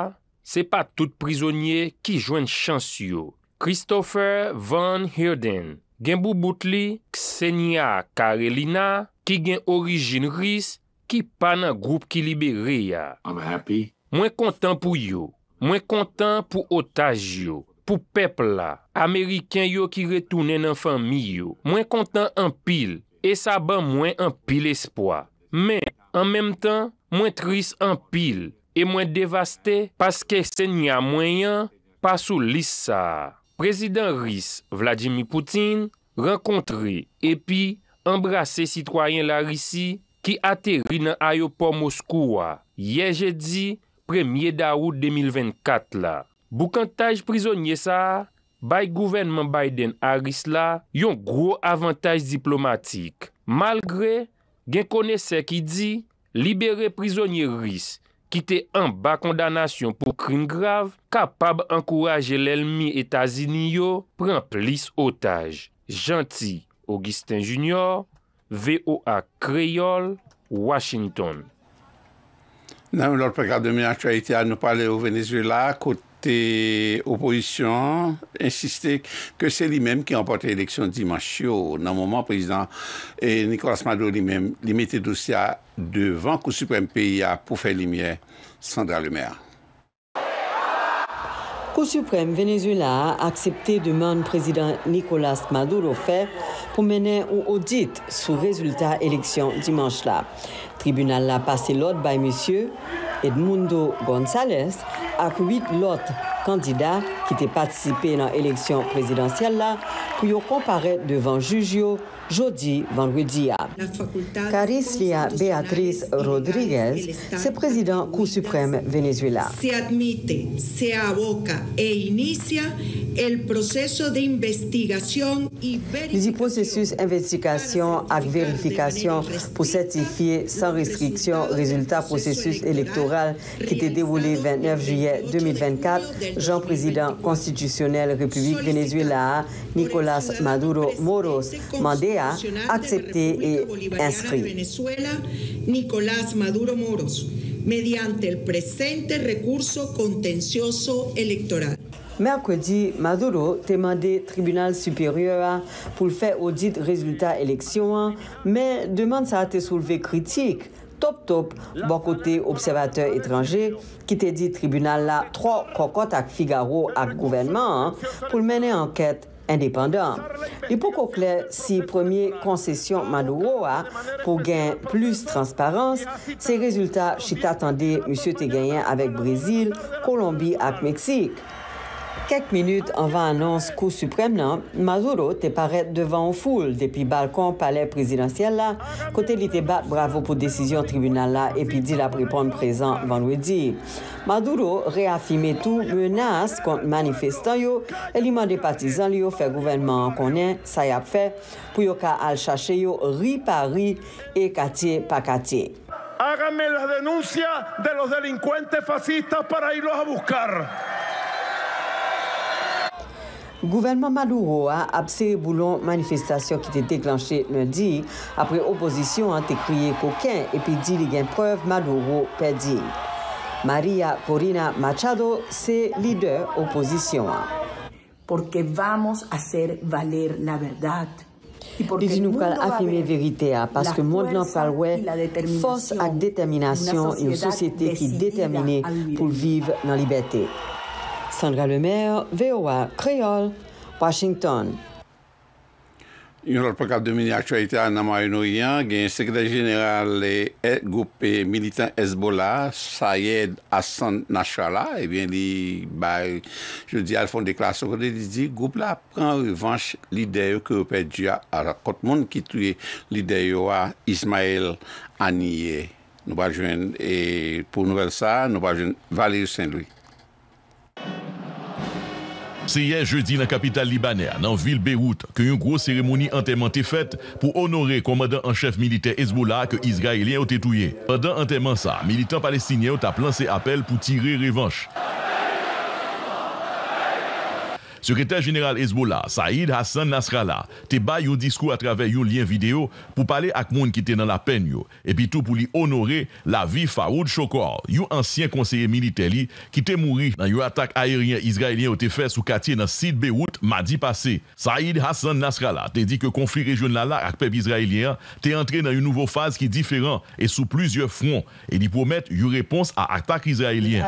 Speaker 5: Se pa tout prizonye ki jwen chans yo. Christopher Van Heerden. Gen bou bout li, Ksenia Karelina. Ki gen orijin ris, ki pa nan group ki libe re ya. Mwen kontan pou yo. Mwen kontan pou otaj yo. Pou pepla. Ameriken yo ki retounen nan fami yo. Mwen kontan an pil. E sa ban mwen an pil espwa. Men, an menm tan, mwen tris an pil. e mwen devaste paske sen nya mwenyan pasou lisa. Prezident Riss, Vladimir Poutine, renkontre epi embrase sitwayen la Rissi ki ateri nan ayopor Moskouwa. Ye je di, premye da ou 2024 la. Boukantaj prizonye sa, bay gouvenman Biden a Riss la, yon gro avantaj diplomatik. Malgre, gen kone se ki di, libere prizonye Riss, ki te an ba kondanasyon pou krin grav, kapab ankouraje lèl mi Etasini yo, pren plis otaj. Janti, Augustin Junior, VOA Kreyol, Washington.
Speaker 4: Et opposisyon insiste que c'est lui même qui emporte l'élection le président président Maduro président Nicolas Maduro lui-même mette dossier devant le suprême PIA pour faire lumière. Sandra Lemaire.
Speaker 8: suprême suprême Venezuela a accepté de président Nicolas Maduro pour mener pour mener un audit résultat résultat élection Dimanche là. Tribunal a passé l'ordre par M. Edmundo González avec huit l'autre candidats qui étaient participé dans l'élection présidentielle là, pour comparer devant Jugio jeudi, vendredi. Carislia Beatriz Rodriguez, c'est président Cour suprême Venezuela. Se admite, se aboca e de processus investigation et vérification pour certifier sans restriction résultat processus électoral qui était déroulé 29 juillet 2024. Jean président constitutionnel République Venezuela, Nicolas Maduro Moros, mandé aksepte e inskri. Merkwedi, Maduro te mande tribunal superyera pou l fè ou dit rezultat eleksyon men deman sa te souleve kritik top top bokote observateur etranje ki te di tribunal la tro kokot ak figaro ak gouvenman pou l mene anket indépendants. clair si premier concession Manouroa, pour gain plus transparence, ces résultats, je t'attendais, monsieur te avec Brésil, Colombie et Mexique. Kek minut anvan annons kou suprem nan, Maduro te paret devan ou foul depi balkon pale presidansyel la, kote li te bat bravo pou desisyon tribunal la epi di la pripon prezant vanwedi. Maduro reafime tou menas kont manifestan yo, el iman de patizan li yo fe gouvenman an konen sayap fe pou yo ka al chache yo ri pa ri e katye pa katye. Gouvernment Maduro a apse e boulon manifestasyon ki te deklanshe nadi apre oposisyon a te kriye koken epi di li gen preuve Maduro perdi. Maria Corina Machado se lider oposisyon.
Speaker 1: Lizi nou kal afime
Speaker 8: verite a paske moun nan palwe fos ak
Speaker 1: determinasyon e
Speaker 8: yon sosyete ki determine pou viv nan liberté. Sandra Lemaire, VOA, Creole, Washington.
Speaker 4: Yon lor pokap de mini-aktualite a namayon oriyan gen sekretary general le et goupé militant Hezbollah, Sayed Hassan Nachala, e eh bien li, bay, je di alfon de klaso, goup la pran revanche lideyo ke opè diya a kot moun ki tuye lideyo a Ismael Aniye. Nou ba jwen, e pou nouvel sa, nou ba jwen vali ou sen lui.
Speaker 9: Seye jeudi la kapital libaner nan vil Beyrout ke yon gro seremoni an teman te fet pou onore komadan an chef militer Hezbollah ke Izraelien ou tetouye. Pendan an teman sa, militant palestinien ou ta planse apel pou tire revanche. Sekretèr General Ezbola, Saïd Hassan Nasrala, te ba yon diskou a travè yon lien video pou pale ak moun ki te nan la pen yo. E pi tout pou li onore la vi Faroud Chokor, yon ansyen konseye milite li ki te mouri nan yon atak ayerien izraelien ou te fè sou katiye nan Sid Beout ma di pase. Saïd Hassan Nasrala, te di ke konflik rejonal la ak pep izraelien, te entre nan yon nouvo faz ki diferan e sou pluzyon front. E li pou met yon repons a atak izraelien.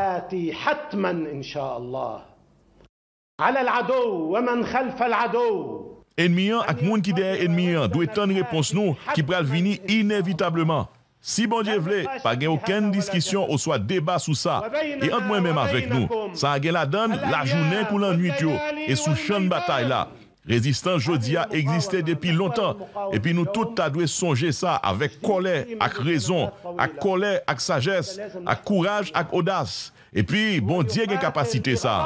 Speaker 10: ala l adou, waman khalfa l adou. Enmiyan ak moun ki dehe enmiyan dwe tan
Speaker 9: repons nou ki pral vini inevitableman. Si bondye vle, pa gen oken diskisyon ou swa deba sou sa, e ant mwen menm avèk nou. Sa a gen la dan la jounen pou lan nwi diyo, e sou chan batay la. Rezistan jodia eksiste depi lontan, epi nou tout ta dwe sonje sa avèk kolè ak rezon, ak kolè, ak sagesse, ak kouraj, ak odas. Epi bondye gen kapasite sa.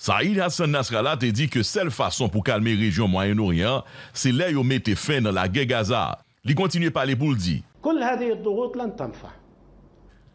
Speaker 9: Saïd Hassan Nasrallah te di ke sel fason pou kalme region Moyen-Orient, se lè yo mette fè nan la gè Gaza. Li kontinuye pali bouldi.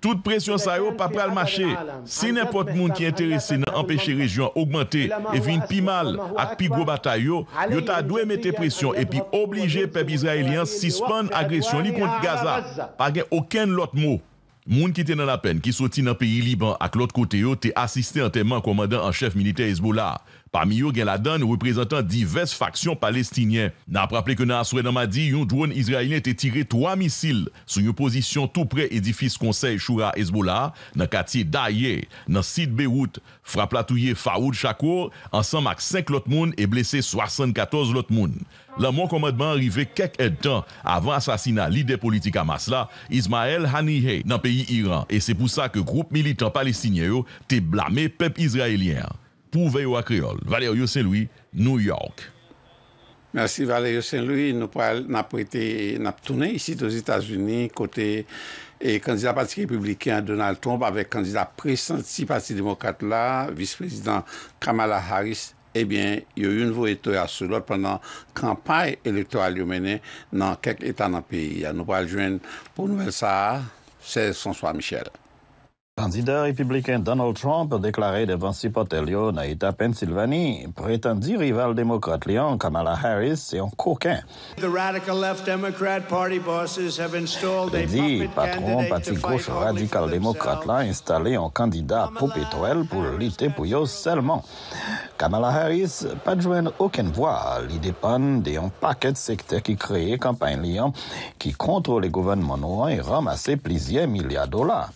Speaker 9: Tout presyon sa yo pa pral mâche. Se nèpot moun ki enterese nan empèche region augmente e vin pi mal ak pi gro batay yo, yo ta dwe mette presyon e pi oblige pep Israelian sispan agresyon li konti Gaza. Pagè okèn lot mou. Moun ki te nan apen ki soti nan peyi liban ak lot kote yo te asiste anteman komandan an chef militer Hezbollah. Parmi yon gen la dan, reprezentan divers faksyon palestinyen. Nan praple kwen nan aswredan madi, yon droun izrailyen te tire 3 misil sou yon posisyon tout pre edifis konsey Shura Hezbollah nan katiye Daye, nan Sid Beout, fra platouye Faoud Chakour, ansan mak 5 lot moun e blese 74 lot moun. Lan moun komadman rive kek etan avan asasina lide politika mas la, Izmael Haniye nan peyi Iran. E se pou sa ke group militant palestinyen yo te blame pep izrailyen. pou veyo akriol. Valer Yoseloui, New York.
Speaker 4: Mersi Valer Yoseloui, nou pral nap toune isi dos Etats-Unis, kote e kandida pati republikan Donald Trump avek kandida presenti pati demokrat la, vice-prezident Kamala Harris, ebyen, yo yon vou etoy a sou lot penan kampay elektoral yo mene nan kek etan an peyi. Nou pral jwen pou nou el sa, se Sonswa Michel.
Speaker 6: Candidat républicain Donald Trump, a déclaré devant l'État de Pennsylvanie, prétendu rival démocrate Lyon, Kamala Harris et un coquin. Le dit, patron parti gauche radical démocrate l'a installé un candidat pétrole pour lutter pour eux seulement. Kamala Harris pas de aucune voix. Il dépend d'un paquet de secteurs qui créent campagne Lyon, qui contrôle le gouvernement noir et ramasse plusieurs milliards de dollars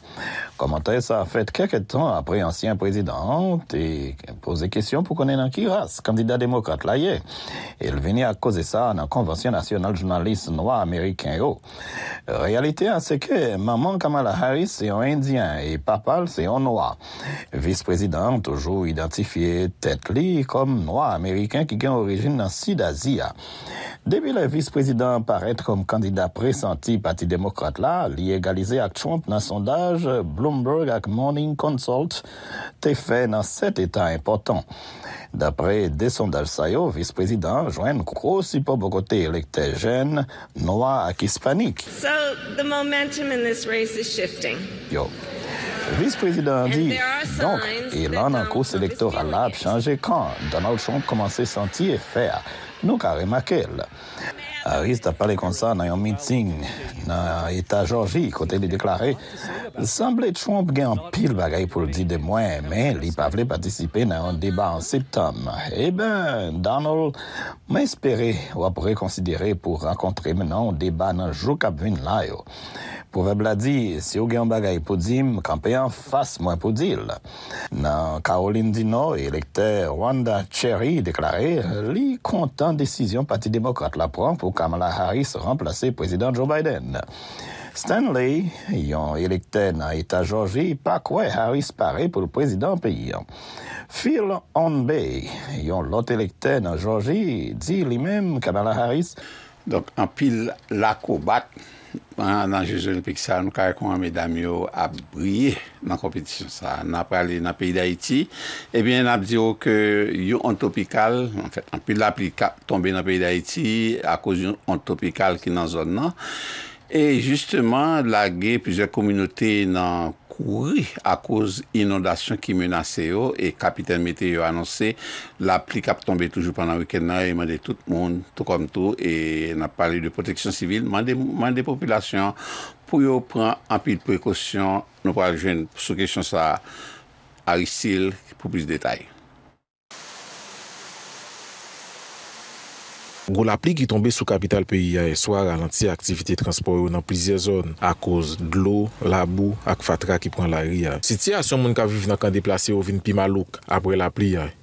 Speaker 6: ça a fait quelques temps après ancien président et posé question pour connaître dans qui race candidat démocrate là est. Il venait à causer ça dans la Convention nationale journaliste noir américain. Yo. Oh. Réalité, hein, c'est que maman Kamala Harris, est un indien et papa, c'est un noir. Vice-président, toujours identifié tête comme noir américain qui gagne origine dans Sud-Asie. Depuis le vice-président paraître comme candidat pressenti parti démocrate là, égalisé à Trump dans sondage Bloomberg et Morning Consult te fè nan set etat important. D'après desondaj sayo, vice président jwen kousi pas bokote elekte jen, noa ak hispanik.
Speaker 8: So, the momentum in this race is shifting.
Speaker 6: Yo. Vice-prezident di, donk, elan an kous elektoral ap chanje Donald Trump komanse à sentir faire. Nous carrément qu'elle. » Aris ta pale konsa nan yon miting nan Eta Georgi, kote li deklare, sanble choum gen an pil bagay pou li di de mwen, men li pa vle patisipe nan yon deba an septem. E ben, Donald, men espere wap re konsidere pou rakontre menan yon deba nan jou kabvin layo. Pouwe bladi, si ou gen bagay pou dim, kampen yon fass mwen pou dil. Nan Caroline Dino, elektè Rwanda Cherry, deklarè, li kontan desisyon pati demokrate la pran pou Kamala Harris remplase prezident Joe Biden. Stanley, yon elektè nan Eta Georgie, pa kwe Harris pare pou prezident pi. Phil Onbe, yon lot elektè nan Georgie, di li men Kamala Harris. An
Speaker 4: pil lakou bak. nan Jejouni Pekisa, nou karekouman medami yo ap bwye nan kompetisyon sa. Nan prale nan peyi da Iti, ebyen ap diyo ke yon ontopikal, anpe la plika tombe nan peyi da Iti, akouz yon ontopikal ki nan zon nan, e justeman la ge pizèk kominote nan kompetisyon Ouwi, oh, a kouz inondasyon ki menase yo, e kapiten Mete yo anonse, la plik ap tombe toujou pandan wikendan, e man de tout moun, tout kom tout, e nan pale de proteksyon sivil, man de populasyon pou yo pran anpil prekosyon nou pral jwen sou kesyon sa a risil pou pis detay.
Speaker 7: Gou la pli ki tombe sou kapital peyi yae, swa ralanti aktivite transporte ou nan plize zon a koz glou, labou ak fatra ki pran la ri yae. Si ti asyon moun ka viv nan kan deplase ou vin pi malouk apre la pli yae,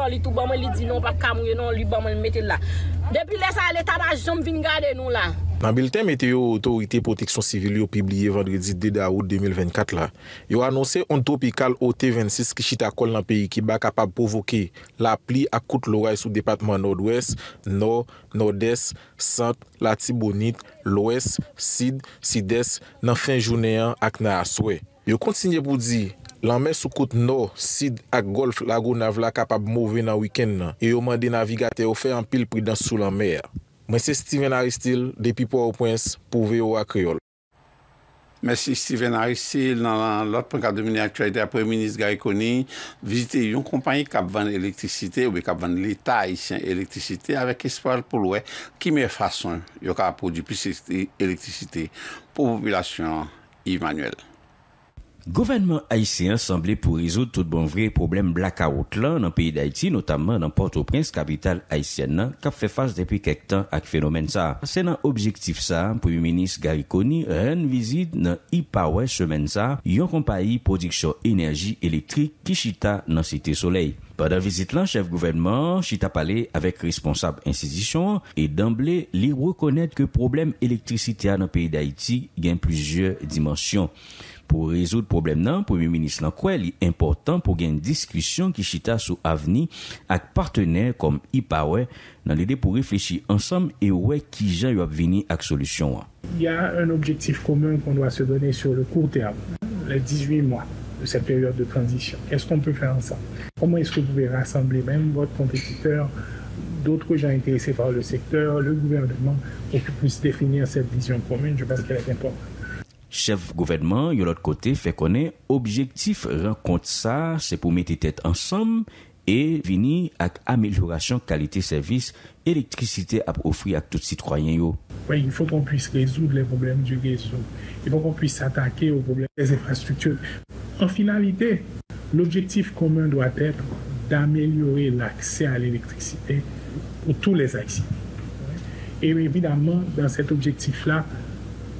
Speaker 3: nan li tou bame li di nan pa kamwe nan li bame li mete la. Depi lesa le ta da jom vingade nou la.
Speaker 7: Nan bilte mete yo autorite proteksyon sivili yo pibliye vendredi 2 da ou 2024 la, yo anonse ontopikal OT26 ki chita kol nan peyi ki ba kapab provoke la pli akout loray sou departman Nord-Ouest, Nord, Nord-Est, Sante, Latibonit, L'Ouest, Sid, Sides, nan fin jounen an ak nan aswe. Yo kontsine pou di... Lanmen sou kout nou, Sid ak golf lago navla kapab mou ve nan wiken nan, e yo mande navigate ou fe an pil pri dans sou lan mer. Mese Steven Aristil, Depipo ou Pouens, pouve yo ak kriol. Mese
Speaker 4: Steven Aristil, nan lot pankadoumine aktualite apre, Ministre Garikoni, vizite yon kompanyi kapvan elektrisite, oube kapvan l'Etat isyan elektrisite, avek espoal pou lwe kime fason yo ka apou diplisite elektrisite pou populasyon
Speaker 11: imanuel. Gouvernement Haitien semblè pou rezout tout bon vre problem blakaout lan nan peyi d'Haiti, notamman nan Port-au-Prince, kapital Haitien nan, kap fè fase depi kek tan ak fenomen sa. Se nan objektif sa, pou y menis Garikoni, ren vizit nan Ipawè semen sa, yon kompayi prodiksyon enerji elektrik ki chita nan Siti Soleil. Padan vizit lan, chef gouvernement chita pale avèk responsab insidisyon, e damblè li rekonèt ke problem elektrisite a nan peyi d'Haiti gen plijer dimansyon. Pour résoudre le problème le Premier Ministre quoi il est important pour une discussion qui chita sur avenir avec partenaires comme IPAWE dans l'idée pour réfléchir ensemble et où qui gens va venir avec solution
Speaker 7: Il y a un objectif commun qu'on doit se donner sur le court terme, les 18 mois de cette période de transition. Qu'est-ce qu'on peut faire ensemble Comment est-ce que vous pouvez rassembler même votre compétiteur d'autres gens intéressés par le secteur, le gouvernement, pour qu'ils puissent définir cette vision commune, je pense qu'elle est importante.
Speaker 11: Chev gouvernement yon lot kote fe konen Objektif renkonte sa Se pou mette tet ansam E vini ak ameliorasyon Kalite servis elektrisite A profi ak tout si troyen yo
Speaker 7: Wey, yon fokon pwis rezoud le probleme du gezo Yon fokon pwis s'atake Ou probleme des infrastrukture En finalite, l'objektif komon Doat etre d'ameliorer L'akse al elektrisite Ou tou les aksis
Speaker 11: Evidaman, dan set objektif la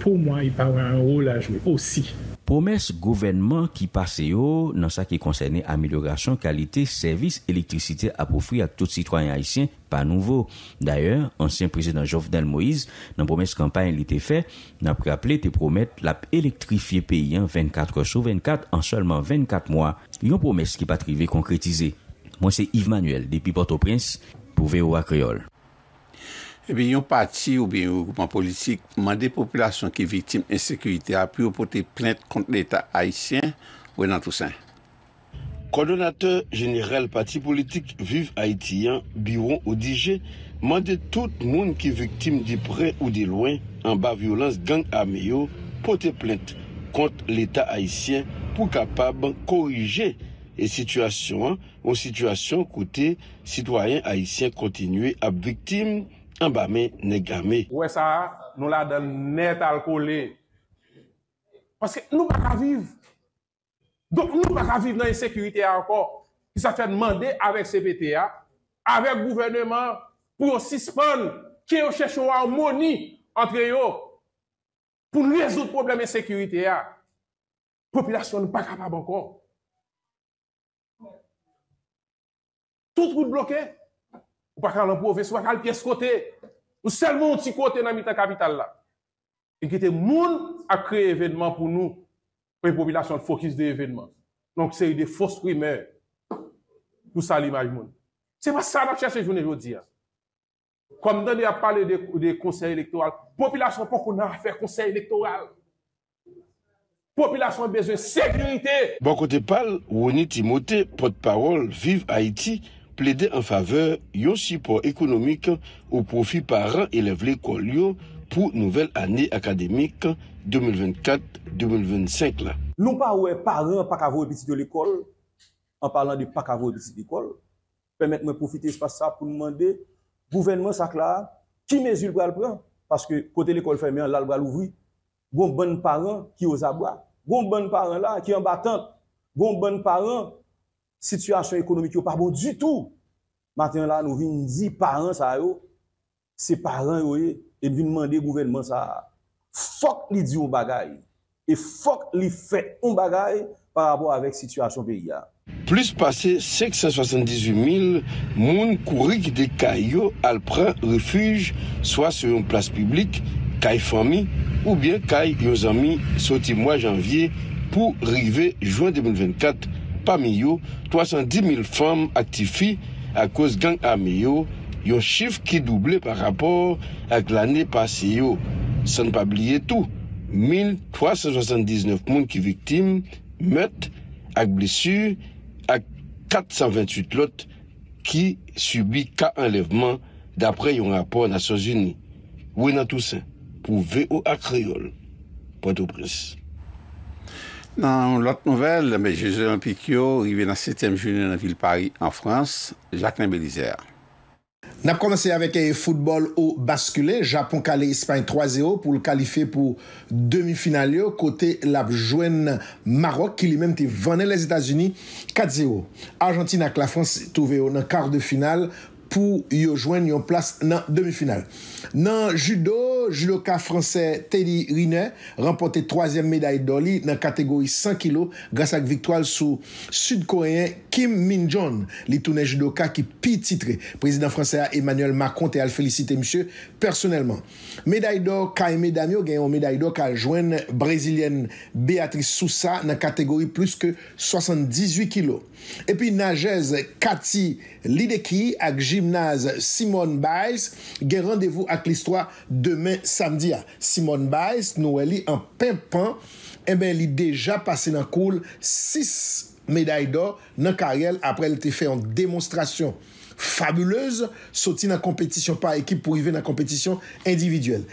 Speaker 11: pou mwen y pa wè an rou la jwè osi. Promès gouvernement ki pase yo nan sa ki konseyne ameliorasyon, kalite, servis, elektrisite apoufri a tout sitwanyan haisyen pa nouvo. D'ayèr, ansyen prezident Jovdel Moïse nan promès kampanye li te fè, nan pou kè ap lè te promète la elektrifye peyi an 24 resou 24 an solman 24 mwa. Yon promès ki pa trivé konkretize. Mwen se Yves Manuel, depi Port-au-Prince, pou ve ou akriol.
Speaker 4: e eh bin yon pati ou bin yon goupan politik mande populasyon ki vitim insekuiti api ou pote
Speaker 2: plente kont l'Etat Haitien ou nan tout sa. Kondonateur jenerel pati politik Vive Haitien, Biwon ou Dijen, mande tout moun ki vitim di pre ou di loin an ba violans gang ame yo pote plente kont l'Etat Haitien pou kapab korije e sitwasyon ou sitwasyon kote sitwayen Haitien kontinue ap vitim. embamé,
Speaker 7: Ouais, ça, nous la donne net alcoolé. Parce que nous ne pouvons pas vivre. Donc, nous ne pouvons pas vivre dans l'insécurité encore. Ça fait demander avec CPTA, avec le gouvernement, pour suspendre, qui cherche une harmonie entre eux, pour résoudre le problème de sécurité. La hein. population n'est pas capable encore. Tout est bloqué ou pas qu'à l'improviser, ou pas qu'à le pièce côté. Ou seulement un petit côté dans la capitale là. Et qui était monde à créer événements pour nous, pour les populations de focus des événements. Donc, c'est des fausses primaires pour ça l'image monde. C'est pas ça que je veux dire. Comme dans a parlé des conseils électoraux, population pas qu'on a affaire conseil électoral.
Speaker 2: Population besoin
Speaker 7: de sécurité.
Speaker 2: Bon côté parle, est Timothée, porte-parole, vive Haïti, plaider en faveur aussi support économique au profit parents élèves l'école pour nouvelle année académique 2024-2025.
Speaker 11: Nous pas de parents pas avoir petit de l'école en parlant de pas avoir petit de l'école permettez moi profiter espace ça pour demander gouvernement ça qui mesure pour le prendre parce que côté l'école fermée là va l'ouvrir bon bonnes parents qui aux abois bon bonnes parents là qui en battant bon bonnes parents Situasyon ekonomik yo parbo du tout. Maten la nou vin di paran sa yo, se paran yo e, e vin mande gouvenman sa. Fok li di ou bagay. E fok li fe ou bagay parbo avek situasyon veya. Plus pase
Speaker 2: 578 mil, moun kourik de Kayo alpran refuj swa se yon plas publik, Kay Fomi ou bien Kay Yozami soti mwa janvye pou rive jwan 2024. 310 000 femmes actifies à cause gang armée, un chiffre qui doublé par rapport à l'année passée. Sans pas oublier tout, 1379 personnes qui victimes, meurtres, avec blessures, et 428 autres qui subit cas enlèvement d'après un rapport des Nations Unies. Oui, dans tout ça, pour VOA Creole, Port-au-Prince.
Speaker 4: Nan, lot nouvel, jese olympik yo, rive nan 7e jouni nan vil Paris, an Frans, Jacques-Lin Bélizère.
Speaker 12: Nap kondansye avèk e foutbol ou baskule, Japon kale Espany 3-0 pou l kalife pou demi-final yo, kote lap jwen Marok ki li men te vane les Etats-Unis 4-0. Argentine ak la Frans touve yo nan kar de final pou yo jwen yon plas nan demi-final. nan judo, judoka franse Teddy Rine, rempote 3e meday do li nan kategori 5 kilo, grase ak viktwal sou sud koreyen Kim Minjong li toune judoka ki pi titre prezident franse a Emmanuel Macron te al felicite msye personelman meday do Kaime Daniel gen yon meday do ka jwen brezilien Beatrice Sousa nan kategori plus ke 78 kilo epi nagez Kati Lideki ak jimnaz Simone Biles gen randevou ak listwa demen samdia. Simon Baez nouè li an pen-pen, eh e ben li deja pase nan koul 6 meday do nan karyel apre li te fey an demonstrasyon fabuleuse soti nan kompetisyon pa ekip pou i ve nan kompetisyon individuel.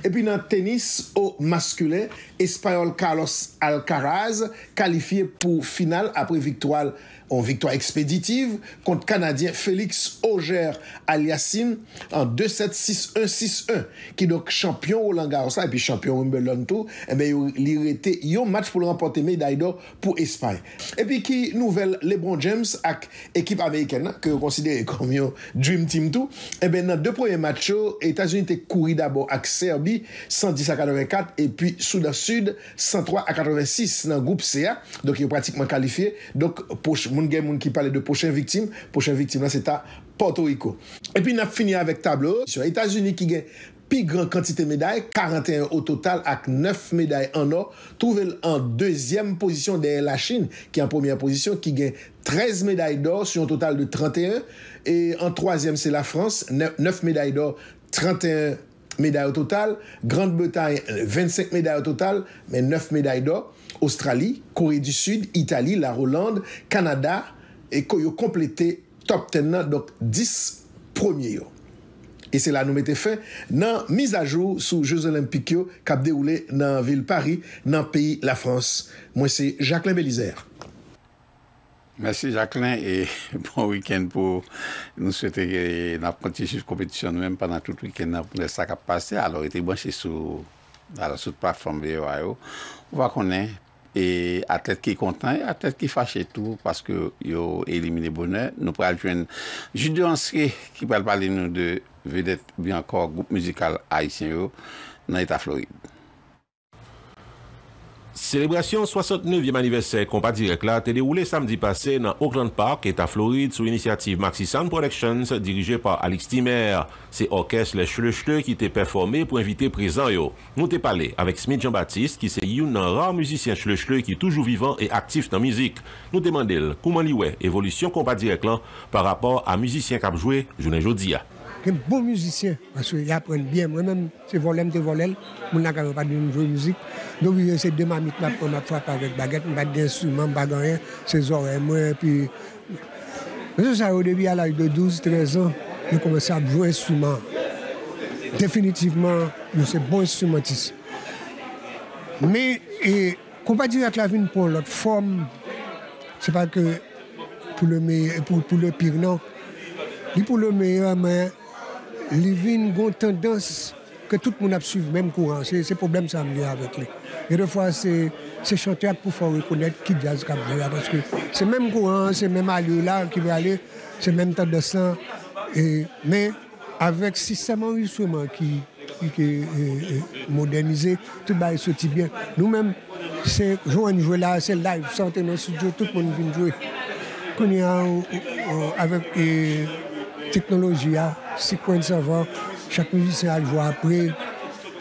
Speaker 12: E pi nan tenis o maskule, Espanyol Carlos Alcaraz kalifiye pou final apre viktual yon victoire expéditive kont Kanadyen Félix Auger al Yassine an 276161 ki dok champion Roland Garros an pi champion Wimbledon an tou li rete yon match pou l'emporté Medaido pou Espany an pi ki nouvel Lebron James ak ekip améiken ke konsidere kom yon Dream Team an tou nan eh de pouye match yo Etats-Unis te kouri dabo ak Serbi 110-84 an pi sou da sud 103-86 nan goup SEA dok yon pratikman kalifiye dok moun Moun gen moun ki pale de pochen viktim, pochen viktim la se ta Porto Rico. Epi nap fini avek tableau. Sur Etats-Unis ki gen pi gran kantite meday, 41 o total ak 9 meday an or. Trouve en deuxième position de la Chine ki en première position ki gen 13 meday d'or sur un total de 31. Et en troisième se la France, 9 meday d'or, 31 meday o total. Grande Bataille, 25 meday o total, men 9 meday d'or. Australi, Kore du Sud, Itali, La Rolande, Kanada e koyo komplete top 10 nan, dok 10 premier yo. E se la nou mette fe nan miz ajo sou Jeux Olympique yo kap de oule nan Vil Paris, nan Pays la France. Mwen se Jacqueline Belizer.
Speaker 4: Mwen se Jacqueline e bon wikend pou nou swete nan konti jif kompetisyon nou men panan tout wikend nan pou nou sakap pase. Alo, ete mwen se sou nan la soute paf from B.O.A. yo. Ouwa konen. e atlet ki kontan, e atlet ki fache tou paske yo elimine bonen nou pral jwen jude anske ki pral pale nou de vedet bi ankor goup
Speaker 10: musikal Aisyen Yo nan Eta Florid Selebrasyon 69e manivesè kompa direk la te de oule samdi pase nan Auckland Park et a Floride sou inisiativ Maxi Sound Productions dirije par Alex Timer. Se orkes le chle chle ki te performe pou evite prezan yo. Nou te pale avek Smith Jean-Baptiste ki se youn nan rar muzisyen chle chle ki toujou vivan e aktif nan mizik. Nou te mandel kouman liwe evolisyon kompa direk la par rapor a muzisyen kapjwe jounen jodi ya.
Speaker 13: un bon musicien, parce qu'ils apprennent bien. Moi-même, c'est voler, c'est voler. Je n'ai pas de jouer musique. Donc, c'est deux mamites qui m'apprennent à frapper avec baguette, pas d'instrument, pas rien, ses oreilles, moi, puis... Mais ça, au début, à l'âge de 12, 13 ans, Je commençais à jouer instrument. Définitivement, je suis bon instrumentiste. Mais, et, dire que la vie pour l'autre forme, c'est pas que pour le meilleur, pour, le pire, non. Ni pour le meilleur, mais les a ont tendance que tout le monde a suivi, même courant. C'est le problème ça me avec lui. Et des fois, c'est chanteur pour faire reconnaître qui jazz comme ça. Parce que c'est même courant, c'est même allure là qui veut aller, c'est même temps de sang. Mais avec le système qui, qui est, modernisé, tout le monde bien. Nous-mêmes, c'est jouer là, c'est live, sortez dans le studio, tout le monde vient jouer. avec, teknoloji a, sikwen savan, chak moujise a ljou apre,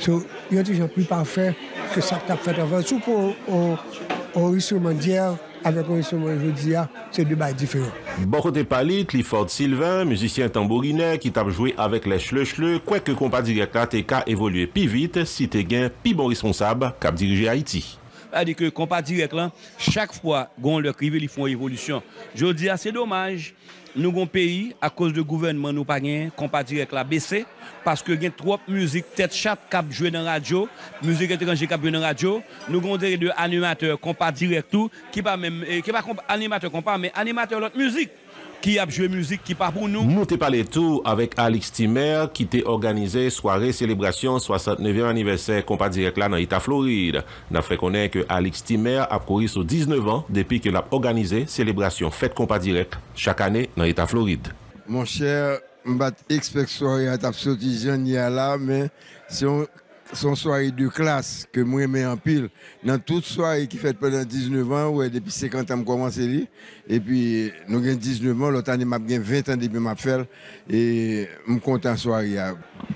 Speaker 13: sou yon dijan pli pa fe, ke sa tap fet avan, sou pou ou risouman diyan, avek ou risouman joudi a, se dibay diferon. Boko
Speaker 10: te pali, Clifford Sylvain, moujisyen tambourine, ki tap joui avek le chle chle, kwek ke kompa direk la, te ka evoluye pi vite, si te gen, pi bon responsab, kap dirije Haiti. Adi
Speaker 11: ke kompa direk la, chak fwa gon lè krive li fon evolusyon, joudi a, ah, se domaj, nous avons pays, à cause du gouvernement, nous pas de compas direct la B.C. parce que y a trop de musique tête chat qui joué dans la radio, musique étrangère qui joué dans la radio, nous avons des animateurs, combat direct tout, qui pas même, eh, qui pas animateur mais animateur l'autre musique. ki ap jwe mouzik ki pa pou nou.
Speaker 10: Mou te pale tou avek Alex Timer ki te organize soare selebrasyon 69 aniverser kompa direk la nan Ita Floride. Nafre konen ke Alex Timer ap koris ou 19 an depi ke l ap organize selebrasyon fèt kompa direk chak ane nan Ita Floride.
Speaker 14: Mon chèr, mbat ekspek soare at ap sot di zyon ni ala men si yon son soirée de classe que moi j'aimais en pile, dans toute soirée qui fait pendant 19 ans, ou depuis 50 ans que lui et puis nous avons 19 ans, l'autre année, j'ai 20 ans depuis ma fait, et je suis content soirée.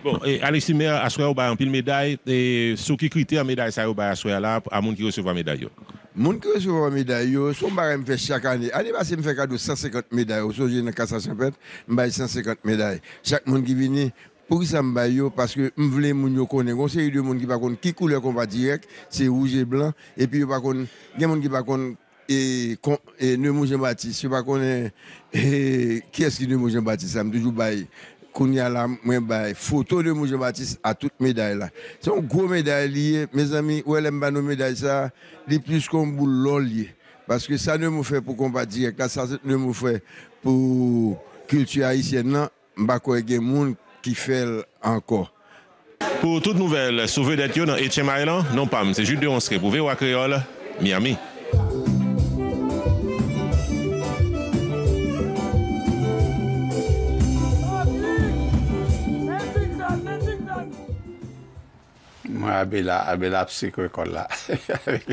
Speaker 10: Bon, et Alexis Mère à soirée on a en pile médaille, et ceux qui critère médaille, ça, au a à soir là, à monde qui recevra médaille.
Speaker 14: Moun qui recevra médaille, son barème fais chaque année. Année passée, je fais cadeau 150 médailles. Aujourd'hui, dans 150 médailles. Chaque monde qui vient, pour ça parce que je voulais moun yo connaître une série de monde qui pas connaît qui couleur qu'on va direct c'est rouge et blanc et puis pas connaît des monde qui pas connaît et, et Nemo Jean-Baptiste, je ne eh, qui est-ce qui ne Jean-Baptiste, ça me toujours bail qu'on y a là, moi, photo de jean Baptiste à toute médaille là. C'est un gros médaille lié, mes amis, ou elle m'a nos médailles ça, les plus qu'on boule Parce que ça ne me fait pour combat direct, ça ne me fait pour culture haïtienne, non, bah, quoi, il qui fait encore.
Speaker 10: Pour toute nouvelle, sauver d'être dans Etienne Maryland, non pas, c'est juste de 11 pour VOA Creole, Miami.
Speaker 4: Moi, Abela, Abela, là, là.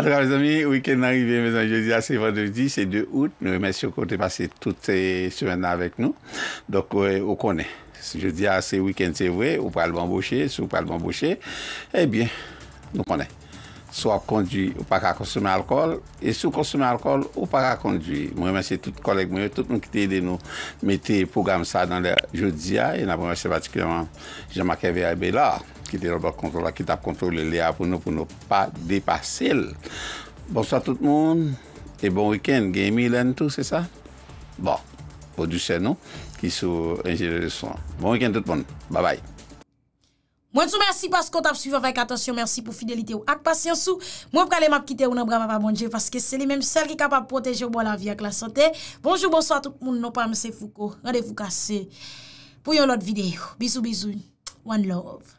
Speaker 4: Adra mèzami, wikènd n'arrivé mèzèm jòdia se vandèvdi, se 2 out, mè mèsyo kote pase tout se vèndan avèk nou. Dok wè, wè, wè konè. Se jòdia se wikènd se vè, wè ou pral wè mbòshè, sou pral wè mbòshè, e bè, nou konè. Sou akondi, wè pa ka konsume alkol, e sou konsume alkol, wè pa ka kondi. Mè mèsyo tout koleg mè, tout mè kitè yè de nou mette program sa dan lè jòdia, e nan mèsyo vatikèman, jè makève a be la. ki te rabak kontrol la, ki tap kontrol le lea pou nou, pou nou pa depasil. Bonsoit tout moun, e bon week-end, genmi len tout, se sa? Bon, ou du chè nou, ki sou enjelè de soin. Bon week-end tout moun,
Speaker 7: ba-bay.
Speaker 1: Mwen sou mersi paskot ap suivan vek, atensyon mersi pou fidelite ou ak pasyansou. Mwen pou kalem ap kite ou nan brava pa bonje, paske se li menm sel ki kapap poteje ou bo la vi ak la sante. Bonjou, bonsoit tout moun, mwen nou pa mse fouko, rande foukase. Pou yon lot videyo. Bizou, bizou, one love.